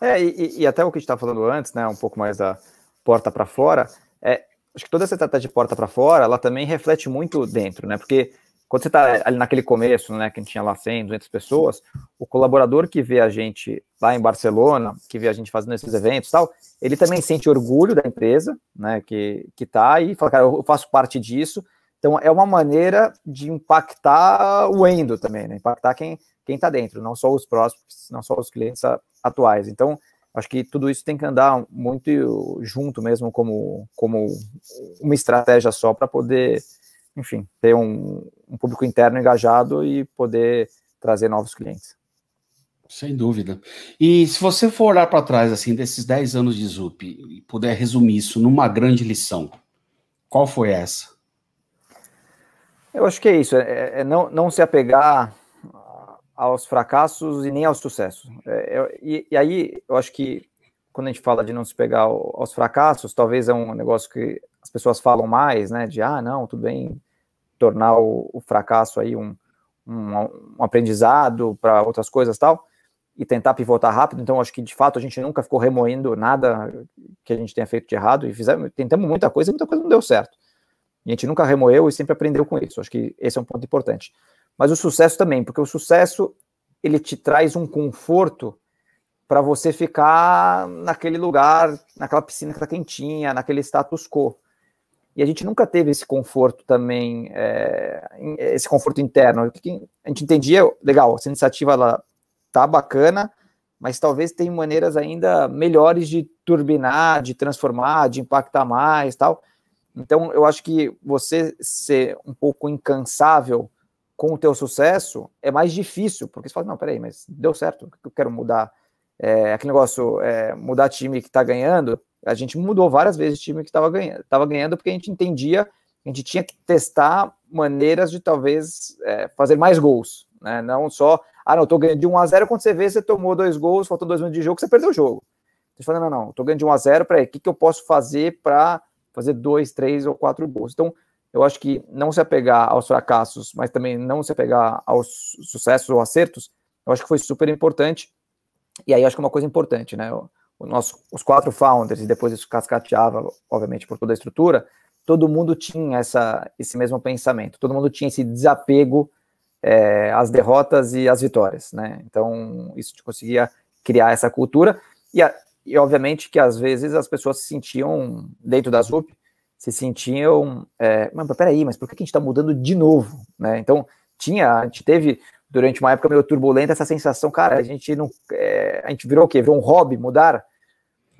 É e, e até o que a gente estava falando antes, né? Um pouco mais da porta para fora. É, acho que toda essa estratégia de porta para fora, ela também reflete muito dentro, né? Porque quando você está ali naquele começo, né, que a gente tinha lá 100, 200 pessoas, o colaborador que vê a gente lá em Barcelona, que vê a gente fazendo esses eventos tal, ele também sente orgulho da empresa, né, que, que tá e fala, cara, eu faço parte disso. Então, é uma maneira de impactar o endo também, né, impactar quem quem está dentro, não só os próximos, não só os clientes atuais. Então, acho que tudo isso tem que andar muito junto mesmo como, como uma estratégia só para poder enfim, ter um, um público interno engajado e poder trazer novos clientes. Sem dúvida. E se você for olhar para trás, assim, desses 10 anos de ZUP, e puder resumir isso numa grande lição, qual foi essa? Eu acho que é isso, é, é, é não, não se apegar aos fracassos e nem aos sucessos. É, é, e, e, aí, eu acho que quando a gente fala de não se pegar aos fracassos, talvez é um negócio que as pessoas falam mais, né, de ah, não, tudo bem, tornar o, o fracasso aí um, um, um aprendizado para outras coisas tal, e tentar pivotar rápido. Então, acho que de fato a gente nunca ficou remoendo nada que a gente tenha feito de errado e fizemos, tentamos muita coisa e muita coisa não deu certo. A gente nunca remoeu e sempre aprendeu com isso. Acho que esse é um ponto importante. Mas o sucesso também, porque o sucesso ele te traz um conforto para você ficar naquele lugar, naquela piscina que está quentinha, naquele status quo. E a gente nunca teve esse conforto também, é, esse conforto interno. A gente entendia, legal, essa iniciativa ela tá bacana, mas talvez tem maneiras ainda melhores de turbinar, de transformar, de impactar mais tal. Então, eu acho que você ser um pouco incansável com o teu sucesso é mais difícil, porque você fala, não, peraí, mas deu certo, eu quero mudar. É, aquele negócio, é, mudar time que está ganhando, a gente mudou várias vezes o time que estava ganhando, tava ganhando porque a gente entendia, a gente tinha que testar maneiras de talvez é, fazer mais gols, né? Não só, ah, não, eu tô ganhando de 1 a 0 quando você vê, você tomou dois gols, faltou dois minutos de jogo, você perdeu o jogo. Você fala, não, não, eu tô ganhando de 1 a 0 para o que, que eu posso fazer para fazer dois, três ou quatro gols? Então, eu acho que não se apegar aos fracassos, mas também não se apegar aos sucessos ou acertos, eu acho que foi super importante. E aí acho que é uma coisa importante, né? Eu, nosso, os quatro founders, e depois isso cascateava, obviamente, por toda a estrutura, todo mundo tinha essa, esse mesmo pensamento, todo mundo tinha esse desapego é, às derrotas e às vitórias, né? Então, isso te conseguia criar essa cultura, e, a, e obviamente que às vezes as pessoas se sentiam, dentro da ZUP, se sentiam, é, mas peraí, mas por que a gente está mudando de novo, né? Então, tinha, a gente teve durante uma época meio turbulenta essa sensação, cara, a gente não, é, a gente virou o quê? Virou um hobby mudar?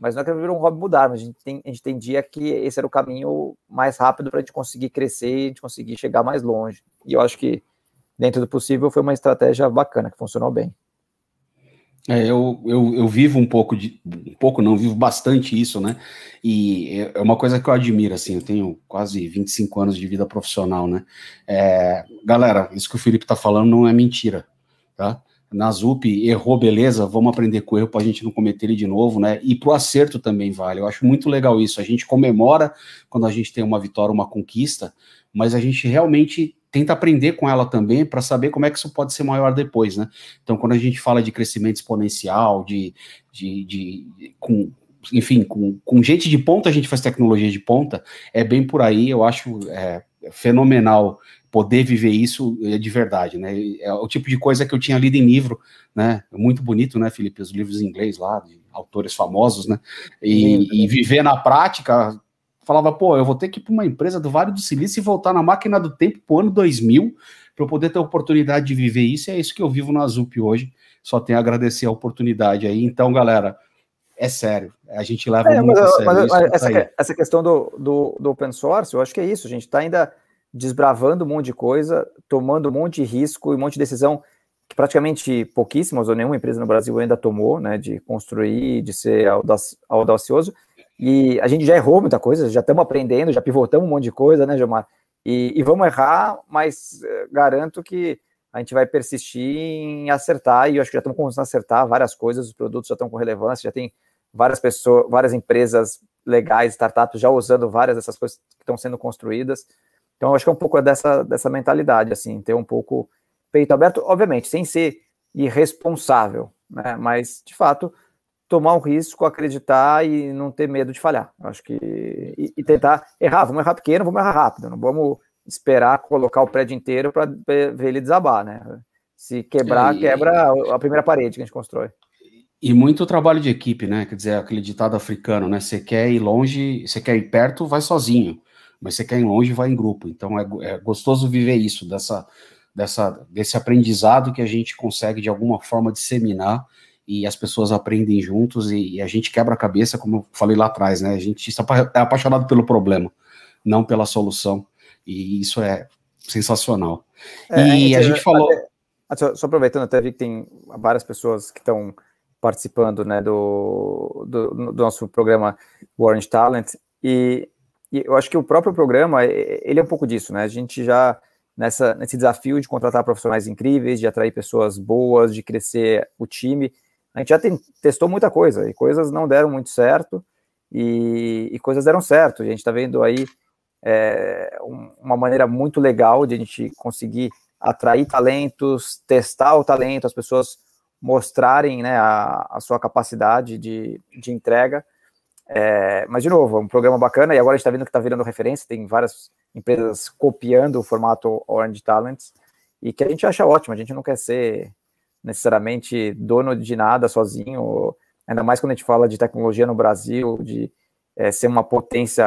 Mas não é que virou um hobby mudar, mas a gente, tem, a gente entendia que esse era o caminho mais rápido para a gente conseguir crescer e a gente conseguir chegar mais longe. E eu acho que, dentro do possível, foi uma estratégia bacana, que funcionou bem. É, eu, eu, eu vivo um pouco de. Um pouco não, vivo bastante isso, né? E é, é uma coisa que eu admiro, assim, eu tenho quase 25 anos de vida profissional, né? É, galera, isso que o Felipe tá falando não é mentira, tá? na ZUP, errou, beleza, vamos aprender com o erro para a gente não cometer ele de novo, né? E para o acerto também vale. Eu acho muito legal isso. A gente comemora quando a gente tem uma vitória, uma conquista, mas a gente realmente tenta aprender com ela também para saber como é que isso pode ser maior depois, né? Então, quando a gente fala de crescimento exponencial, de, de, de com, enfim, com, com gente de ponta a gente faz tecnologia de ponta, é bem por aí, eu acho é, fenomenal poder viver isso eh, de verdade, né? É o tipo de coisa que eu tinha lido em livro, né? Muito bonito, né, Felipe? Os livros em inglês lá, de autores famosos, né? E, e viver na prática, falava, pô, eu vou ter que ir para uma empresa do Vale do Silício e voltar na máquina do tempo para o ano 2000 para eu poder ter a oportunidade de viver isso. E é isso que eu vivo na Azup hoje. Só tenho a agradecer a oportunidade aí. Então, galera, é sério. A gente leva é, muito mas, a sério. Mas, mas, tá essa, é, essa, questão do, do, do open source, eu acho que é isso. A gente está ainda desbravando um monte de coisa, tomando um monte de risco e um monte de decisão que praticamente pouquíssimas ou nenhuma empresa no Brasil ainda tomou, né, de construir, de ser audacioso. E a gente já errou muita coisa, já estamos aprendendo, já pivotamos um monte de coisa, né, Gilmar? E, e vamos errar, mas eh, garanto que a gente vai persistir em acertar, e eu acho que já estamos começando a acertar várias coisas, os produtos já estão com relevância, já tem várias pessoas, várias empresas legais, startups já usando várias dessas coisas que estão sendo construídas. Então, eu acho que é um pouco dessa, dessa mentalidade, assim, ter um pouco peito aberto, obviamente, sem ser irresponsável, né? Mas, de fato, tomar um risco, acreditar e não ter medo de falhar. Eu acho que. E, e, tentar errar, vamos errar pequeno, vamos errar rápido, não vamos esperar colocar o prédio inteiro para ver ele desabar, né? Se quebrar, e, quebra a primeira parede que a gente constrói. E muito trabalho de equipe, né? Quer dizer, aquele ditado africano, né? Você quer ir longe, você quer ir perto, vai sozinho mas você quer ir longe, vai em grupo. Então é, é gostoso viver isso, dessa, dessa, desse aprendizado que a gente consegue de alguma forma disseminar e as pessoas aprendem juntos e, e a gente quebra a cabeça, como eu falei lá atrás, né? A gente está é apaixonado pelo problema, não pela solução. E isso é sensacional. É, é e é, a gente, falou. Até, só aproveitando, até vi que tem várias pessoas que estão participando né, do, do, do nosso programa Orange Talent. E e eu acho que o próprio programa, é, ele é um pouco disso, né? A gente já, nessa, nesse desafio de contratar profissionais incríveis, de atrair pessoas boas, de crescer o time, a gente já tem, testou muita coisa, e coisas não deram muito certo, e, e coisas deram certo. a gente está vendo aí é, uma maneira muito legal de a gente conseguir atrair talentos, testar o talento, as pessoas mostrarem né, a, a sua capacidade de, de entrega é, mas, de novo, é um programa bacana, e agora a gente está vendo que está virando referência, tem várias empresas copiando o formato Orange Talents, e que a gente acha ótimo, a gente não quer ser necessariamente dono de nada sozinho, ainda mais quando a gente fala de tecnologia no Brasil, de é, ser uma potência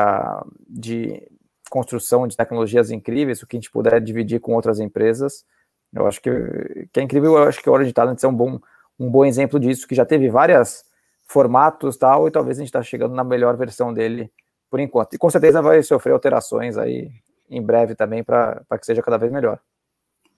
de construção de tecnologias incríveis, o que a gente puder dividir com outras empresas, eu acho que, que é incrível, eu acho que o Orange Talents é um bom, um bom exemplo disso, que já teve várias formatos tal, e talvez a gente está chegando na melhor versão dele por enquanto. E com certeza vai sofrer alterações aí em breve também para que seja cada vez melhor.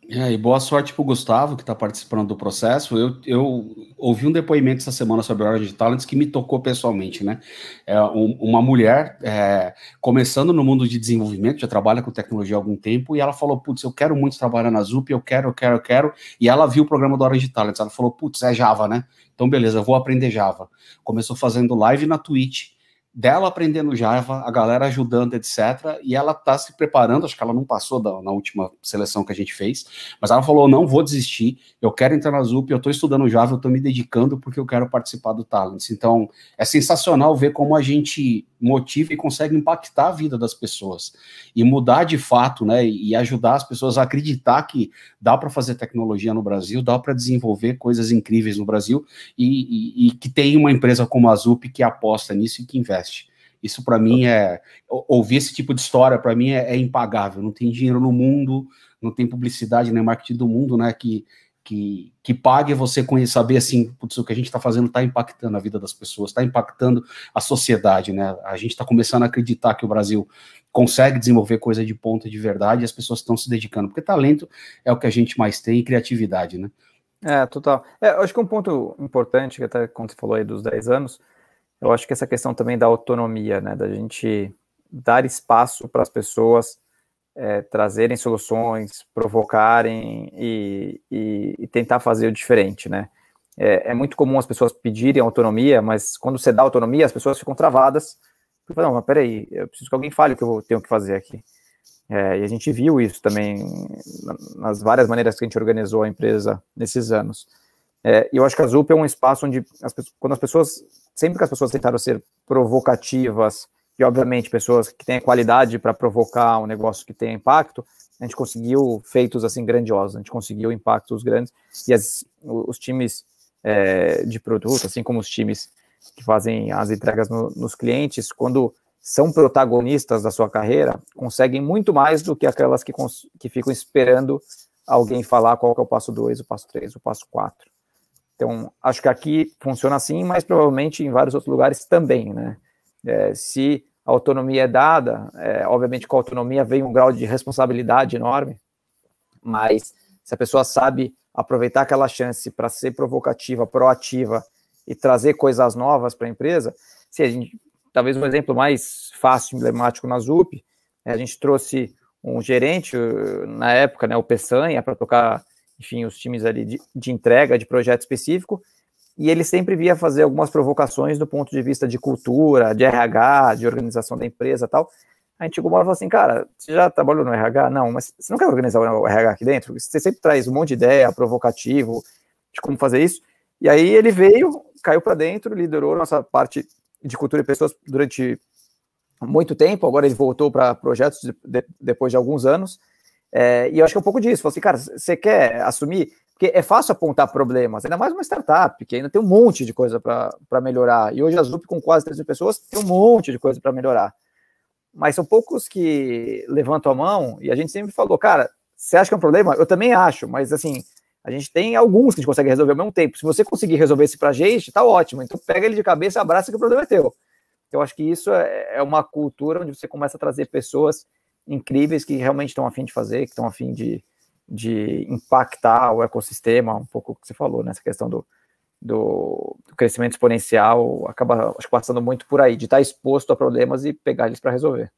É, e boa sorte para o Gustavo, que está participando do processo. Eu, eu, ouvi um depoimento essa semana sobre a Hora de Talents que me tocou pessoalmente, né? É, um, uma mulher é, começando no mundo de desenvolvimento, já trabalha com tecnologia há algum tempo, e ela falou: Putz, eu quero muito trabalhar na ZUP, eu quero, eu quero, eu quero. E ela viu o programa da Hora de Talents, ela falou: Putz, é Java, né? Então, beleza, vou aprender Java. Começou fazendo live na Twitch, dela aprendendo Java, a galera ajudando, etc. E ela está se preparando, acho que ela não passou da, na última seleção que a gente fez, mas ela falou: não vou desistir, eu quero entrar na ZUP, eu estou estudando Java, eu estou me dedicando porque eu quero participar do Talents. Então é sensacional ver como a gente motiva e consegue impactar a vida das pessoas e mudar de fato, né? E ajudar as pessoas a acreditar que dá para fazer tecnologia no Brasil, dá para desenvolver coisas incríveis no Brasil e, e, e que tem uma empresa como a ZUP que aposta nisso e que investe podcast. Isso para mim é ouvir esse tipo de história para mim é, é, impagável. Não tem dinheiro no mundo, não tem publicidade nem né, marketing do mundo, né? Que que, que pague você conhecer, saber assim, putz, o que a gente está fazendo está impactando a vida das pessoas, está impactando a sociedade, né? A gente está começando a acreditar que o Brasil consegue desenvolver coisa de ponta de verdade e as pessoas estão se dedicando, porque talento é o que a gente mais tem e criatividade, né? É, total. É, acho que um ponto importante, que até quando você falou aí dos 10 anos, eu acho que essa questão também da autonomia, né, da gente dar espaço para as pessoas é, trazerem soluções, provocarem e, e, e, tentar fazer o diferente, né? É, é, muito comum as pessoas pedirem autonomia, mas quando você dá autonomia, as pessoas ficam travadas. Não, mas peraí, eu preciso que alguém fale o que eu tenho que fazer aqui. É, e a gente viu isso também nas várias maneiras que a gente organizou a empresa nesses anos. É, e eu acho que a ZUP é um espaço onde, as, quando as pessoas sempre que as pessoas tentaram ser provocativas, e obviamente pessoas que têm qualidade para provocar um negócio que tenha impacto, a gente conseguiu feitos assim grandiosos, a gente conseguiu impactos grandes e as, os times é, de produto, assim como os times que fazem as entregas no, nos clientes, quando são protagonistas da sua carreira, conseguem muito mais do que aquelas que, que ficam esperando alguém falar qual que é o passo 2, o passo 3, o passo 4. Então, acho que aqui funciona assim, mas provavelmente em vários outros lugares também, né? É, se a autonomia é dada, é, obviamente com a autonomia vem um grau de responsabilidade enorme, mas se a pessoa sabe aproveitar aquela chance para ser provocativa, proativa e trazer coisas novas para a empresa, se a gente, talvez um exemplo mais fácil, emblemático na ZUP, né, a gente trouxe um gerente eh, na época, né, o Peçanha, para tocar enfim, os times ali de, de entrega de projeto específico, e ele sempre via fazer algumas provocações do ponto de vista de cultura, de RH, de organização da empresa tal. A gente chegou falou assim, cara, você já trabalhou no RH? Não, mas você não quer organizar o RH aqui dentro? Você sempre traz um monte de ideia provocativo de como fazer isso. E aí ele veio, caiu para dentro, liderou nossa parte de cultura e pessoas durante muito tempo. Agora ele voltou para projetos de, de, depois de alguns anos é, e eu acho que é um pouco disso. Você, assim, cara, você quer assumir? Porque é fácil apontar problemas, ainda mais uma startup, que ainda tem um monte de coisa para melhorar. E hoje a Zup, com quase 3 mil pessoas, tem um monte de coisa para melhorar. Mas são poucos que levantam a mão e a gente sempre falou, cara, você acha que é um problema? Eu também acho, mas assim, a gente tem alguns que a gente consegue resolver ao mesmo tempo. Se você conseguir resolver esse a gente, tá ótimo. Então pega ele de cabeça, abraça que o problema é teu. Eu acho que isso é, é uma cultura onde você começa a trazer pessoas incríveis que realmente estão afim de fazer, que estão afim de, de impactar o ecossistema, um pouco o que você falou, nessa né, questão do, do, do, crescimento exponencial, acaba acho, passando muito por aí, de estar tá exposto a problemas e pegar eles para resolver.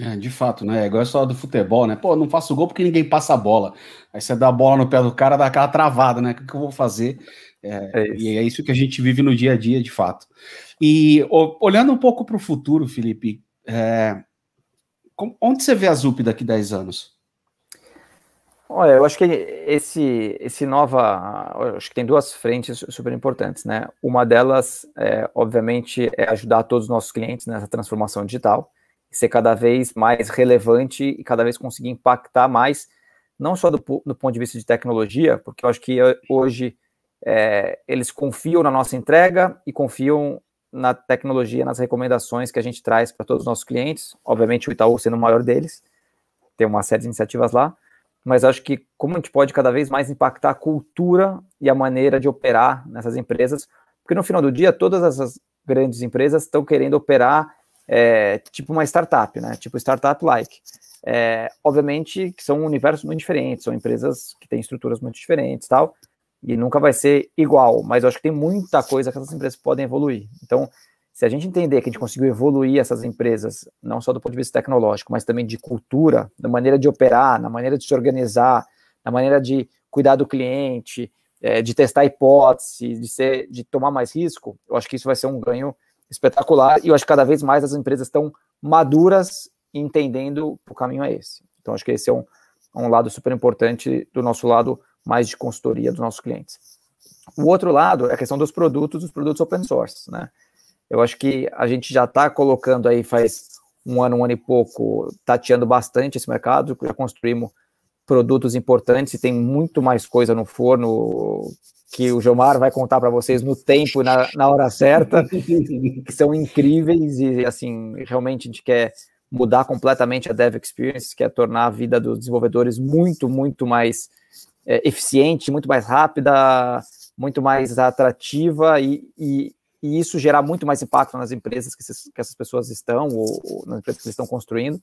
É, de fato, né? É igual do futebol, né? Pô, não faço gol porque ninguém passa a bola. Aí você dá a bola no pé do cara, dá aquela travada, né? O que, que eu vou fazer? É, é e é isso que a gente vive no dia a dia, de fato. E olhando um pouco para o futuro, Felipe, é, onde você vê a ZUP daqui 10 anos? Olha, eu acho que esse, esse nova, acho que tem duas frentes super importantes, né? Uma delas, é, obviamente, é ajudar todos os nossos clientes nessa transformação digital, ser cada vez mais relevante e cada vez conseguir impactar mais, não só do, do ponto de vista de tecnologia, porque eu acho que eh, hoje é, eles confiam na nossa entrega e confiam na tecnologia, nas recomendações que a gente traz para todos os nossos clientes, obviamente o Itaú sendo o maior deles, tem uma série de iniciativas lá, mas acho que como a gente pode cada vez mais impactar a cultura e a maneira de operar nessas empresas, porque no final do dia todas essas grandes empresas estão querendo operar é, tipo uma startup, né? Tipo startup-like. É, obviamente que são universos muito diferentes, são empresas que têm estruturas muito diferentes, tal e nunca vai ser igual, mas eu acho que tem muita coisa que essas empresas podem evoluir. Então, se a gente entender que a gente conseguiu evoluir essas empresas, não só do ponto de vista tecnológico, mas também de cultura, da maneira de operar, na maneira de se organizar, na maneira de cuidar do cliente, é, de testar hipóteses, de, ser, de tomar mais risco, eu acho que isso vai ser um ganho espetacular e eu acho que cada vez mais as empresas estão maduras entendendo que o caminho é esse. Então, acho que esse é um, um lado super importante do nosso lado mais de consultoria dos nossos clientes. O outro lado é a questão dos produtos, dos produtos open source, né? Eu acho que a gente já está colocando aí faz um ano, um ano e pouco, tateando bastante esse mercado, já construímos produtos importantes e tem muito mais coisa no forno que o Gilmar vai contar para vocês no tempo e na, na hora certa, que são incríveis e, assim, realmente a gente quer mudar completamente a Dev Experience, quer tornar a vida dos desenvolvedores muito, muito mais é, eficiente, muito mais rápida, muito mais atrativa e, e, e, isso gerar muito mais impacto nas empresas que, que essas pessoas estão ou, ou, nas empresas que estão construindo.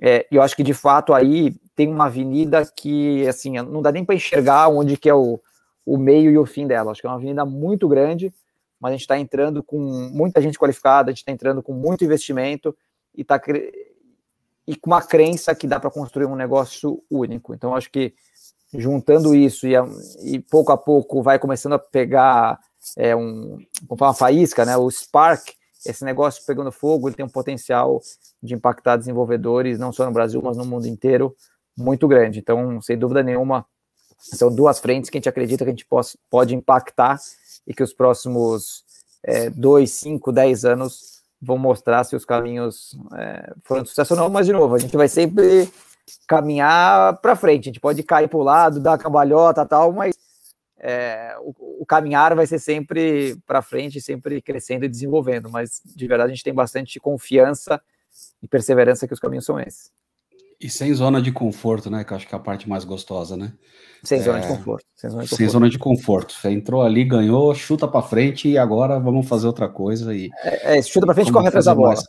É, eu acho que de fato aí tem uma avenida que assim não dá nem para enxergar onde que é o, o meio e o fim dela. Acho que é uma avenida muito grande, mas a gente está entrando com muita gente qualificada, a gente está entrando com muito investimento e tá e com uma crença que dá para construir um negócio único. Então acho que juntando isso e, e pouco a pouco vai começando a pegar é, um, uma faísca, né? O Spark, esse negócio pegando fogo, ele tem um potencial de impactar desenvolvedores, não só no Brasil, mas no mundo inteiro, muito grande. Então, sem dúvida nenhuma, são duas frentes que a gente acredita que a gente pode, pode impactar e que os próximos é, dois, cinco, dez anos vão mostrar se os caminhos é, foram sucessos sucesso ou não, mas de novo, a gente vai sempre caminhar para frente. A gente pode cair para o lado, dar cambalhota tal, mas é, o, o, caminhar vai ser sempre para frente, sempre crescendo e desenvolvendo. Mas de verdade a gente tem bastante confiança e perseverança que os caminhos são esses. E sem zona de conforto, né? Que eu acho que é a parte mais gostosa, né? Sem zona, de, é, conforto, sem zona de conforto. zona de conforto. Você entrou ali, ganhou, chuta para frente e agora vamos fazer outra coisa. E... É, é chuta para frente e corre atrás da bola. Mais...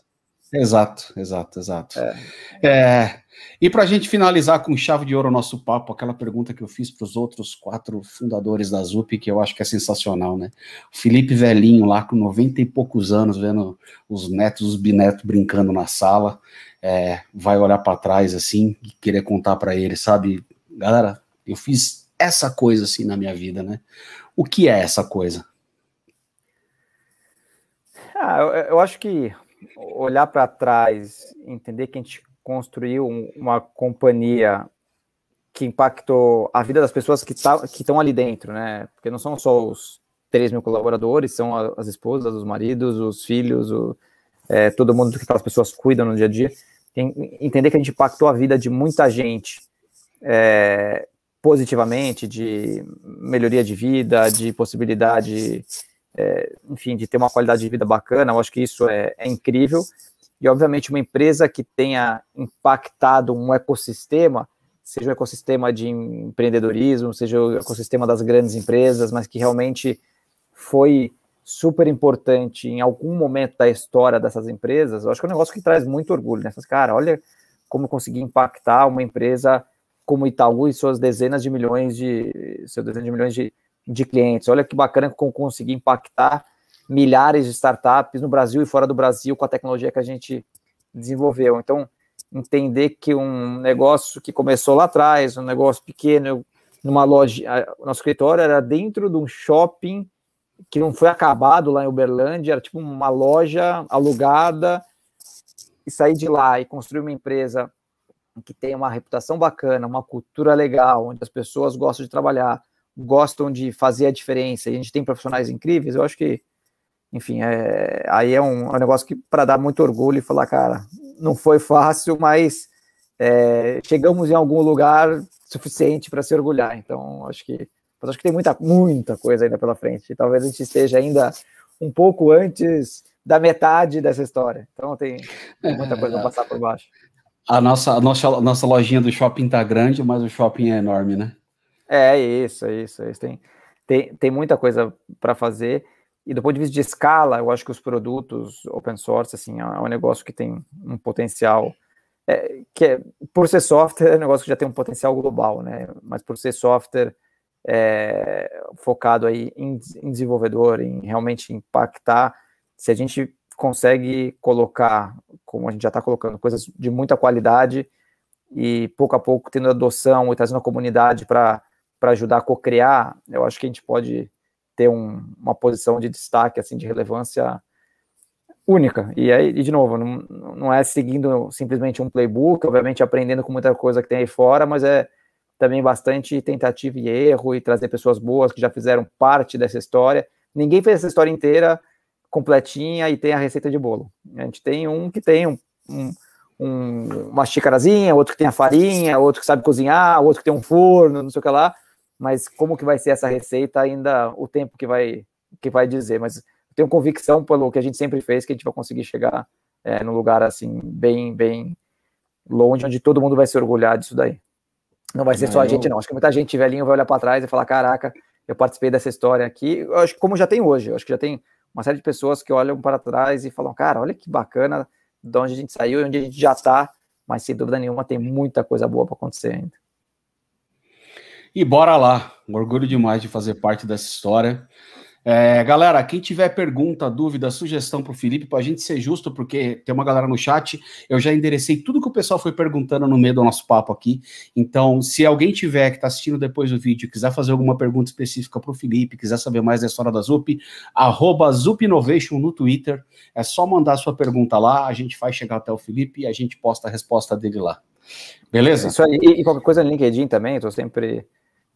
Exato, exato, exato. É. É, e para a gente finalizar com chave de ouro o nosso papo, aquela pergunta que eu fiz para os outros quatro fundadores da ZUP, que eu acho que é sensacional, né? O Felipe Velhinho, lá com 90 e poucos anos, vendo os netos, os binetos brincando na sala, é, vai olhar para trás assim e querer contar para ele, sabe? Galera, eu fiz essa coisa assim na minha vida, né? O que é essa coisa? Ah, eu, eu acho que olhar para trás, entender que a gente construiu uma companhia que impactou a vida das pessoas que tá, estão ali dentro, né? Porque não são só os 3 mil colaboradores, são as esposas, os maridos, os filhos, o, é, todo mundo que as pessoas cuidam no dia a dia. Tem, entender que a gente impactou a vida de muita gente é, positivamente, de melhoria de vida, de possibilidade é, enfim, de ter uma qualidade de vida bacana. Eu acho que isso é, é incrível. E, obviamente, uma empresa que tenha impactado um ecossistema, seja o ecossistema de empreendedorismo, seja o ecossistema das grandes empresas, mas que realmente foi super importante em algum momento da história dessas empresas, eu acho que é um negócio que traz muito orgulho, né? Assim, Cara, olha como conseguir impactar uma empresa como Itaú e suas dezenas de milhões de, seus dezenas de milhões de, de clientes. Olha que bacana como conseguir impactar milhares de startups no Brasil e fora do Brasil com a tecnologia que a gente desenvolveu. Então, entender que um negócio que começou lá atrás, um negócio pequeno, numa loja, o nosso escritório era dentro de um shopping que não foi acabado lá em Uberlândia, era tipo uma loja alugada, e sair de lá e construir uma empresa que tem uma reputação bacana, uma cultura legal, onde as pessoas gostam de trabalhar, gostam de fazer a diferença e a gente tem profissionais incríveis, eu acho que, enfim, é, aí é um, é um negócio que para dar muito orgulho e falar, cara, não foi fácil, mas é, chegamos em algum lugar suficiente para se orgulhar. Então, acho que acho que tem muita, muita coisa ainda pela frente. Talvez a gente esteja ainda um pouco antes da metade dessa história. Então, tem, tem muita coisa para passar por baixo. A nossa, a nossa, a nossa lojinha do shopping está grande, mas o shopping é enorme, né? É isso, é isso, é isso. Tem, tem, tem muita coisa para fazer. E do ponto de vista de escala, eu acho que os produtos open source, assim, é, é um negócio que tem um potencial, é, que é, por ser software, é um negócio que já tem um potencial global, né? Mas por ser software é, focado aí em, em desenvolvedor, em realmente impactar, se a gente consegue colocar, como a gente já está colocando, coisas de muita qualidade e pouco a pouco tendo adoção e trazendo a comunidade para para ajudar a co-criar, eu acho que a gente pode ter um, uma posição de destaque, assim, de relevância única. E aí, e de novo, não, não é seguindo simplesmente um playbook, obviamente aprendendo com muita coisa que tem aí fora, mas é também bastante tentativa e erro e trazer pessoas boas que já fizeram parte dessa história. Ninguém fez essa história inteira completinha e tem a receita de bolo. A gente tem um que tem um, um, um, uma xícarazinha, outro que tem a farinha, outro que sabe cozinhar, outro que tem um forno, não sei o que lá mas como que vai ser essa receita ainda o tempo que vai que vai dizer, mas tenho convicção pelo que a gente sempre fez que a gente vai conseguir chegar é, num lugar assim bem bem longe onde todo mundo vai se orgulhar disso daí. Não vai ser não, só a gente eu... não, acho que muita gente velhinho vai olhar para trás e falar caraca, eu participei dessa história aqui, eu acho como já tem hoje, eu acho que já tem uma série de pessoas que olham para trás e falam, cara, olha que bacana de onde a gente saiu e onde a gente já está, mas sem dúvida nenhuma tem muita coisa boa para acontecer ainda. E bora lá, um orgulho demais de fazer parte dessa história. É, galera, quem tiver pergunta, dúvida, sugestão para o Felipe, para a gente ser justo, porque tem uma galera no chat, eu já enderecei tudo que o pessoal foi perguntando no meio do nosso papo aqui. Então, se alguém tiver que está assistindo depois do vídeo, quiser fazer alguma pergunta específica para o Felipe, quiser saber mais da história da Zup, arroba Innovation no Twitter, é só mandar sua pergunta lá, a gente faz chegar até o Felipe e a gente posta a resposta dele lá. Beleza? É e, e qualquer coisa no LinkedIn também, estou sempre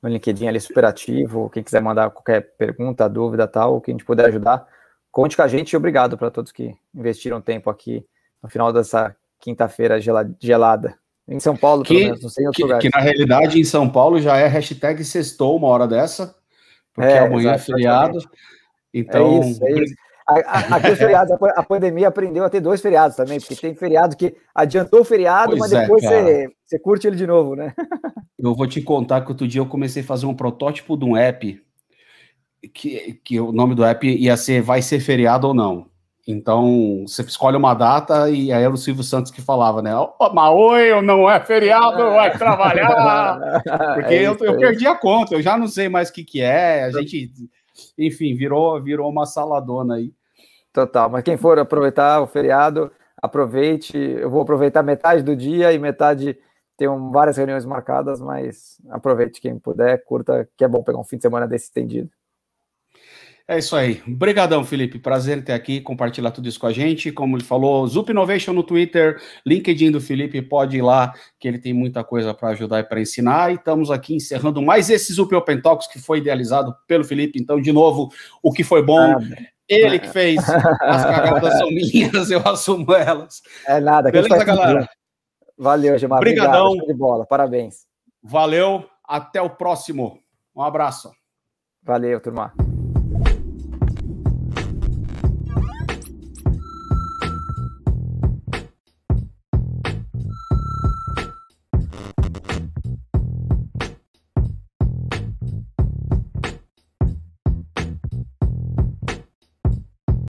no LinkedIn ali super ativo. Quem quiser mandar qualquer pergunta, dúvida, tal, quem que a gente puder ajudar, conte com a gente e obrigado para todos que investiram tempo aqui no final dessa quinta-feira gelada. Em São Paulo, que, pelo menos, não sei em outro que, lugar. Que na realidade em São Paulo já é hashtag sextou uma hora dessa, porque é, amanhã é feriado. Então, é isso, é isso. Aqui os feriados, a pandemia aprendeu a ter dois feriados também, porque tem feriado que adiantou o feriado, pois mas é, depois você, curte ele de novo, né? Eu vou te contar que outro dia eu comecei a fazer um protótipo de um app, que, que o nome do app ia ser Vai Ser Feriado ou Não. Então, você escolhe uma data e aí era o Silvio Santos que falava, né? Oh, mas oi, não é feriado, vai trabalhar! Porque é isso, eu, eu perdi a conta, eu já não sei mais o que, que é, a gente enfim, virou, virou uma saladona aí. Total, mas quem for aproveitar o feriado, aproveite. Eu vou aproveitar metade do dia e metade tenho várias reuniões marcadas, mas aproveite quem puder, curta, que é bom pegar um fim de semana desse estendido. É isso aí. Obrigadão, Felipe. Prazer ter aqui, compartilhar tudo isso com a gente. Como ele falou, Zup Innovation no Twitter, LinkedIn do Felipe, pode ir lá, que ele tem muita coisa para ajudar e para ensinar. E estamos aqui encerrando mais esse Zup Open Talks que foi idealizado pelo Felipe. Então, de novo, o que foi bom. Ele que fez. As cagadas são minhas, eu assumo elas. É nada. Beleza, galera? Valeu, Gilmar. Obrigadão. Obrigado, de bola. Parabéns. Valeu. Até o próximo. Um abraço. Valeu, turma.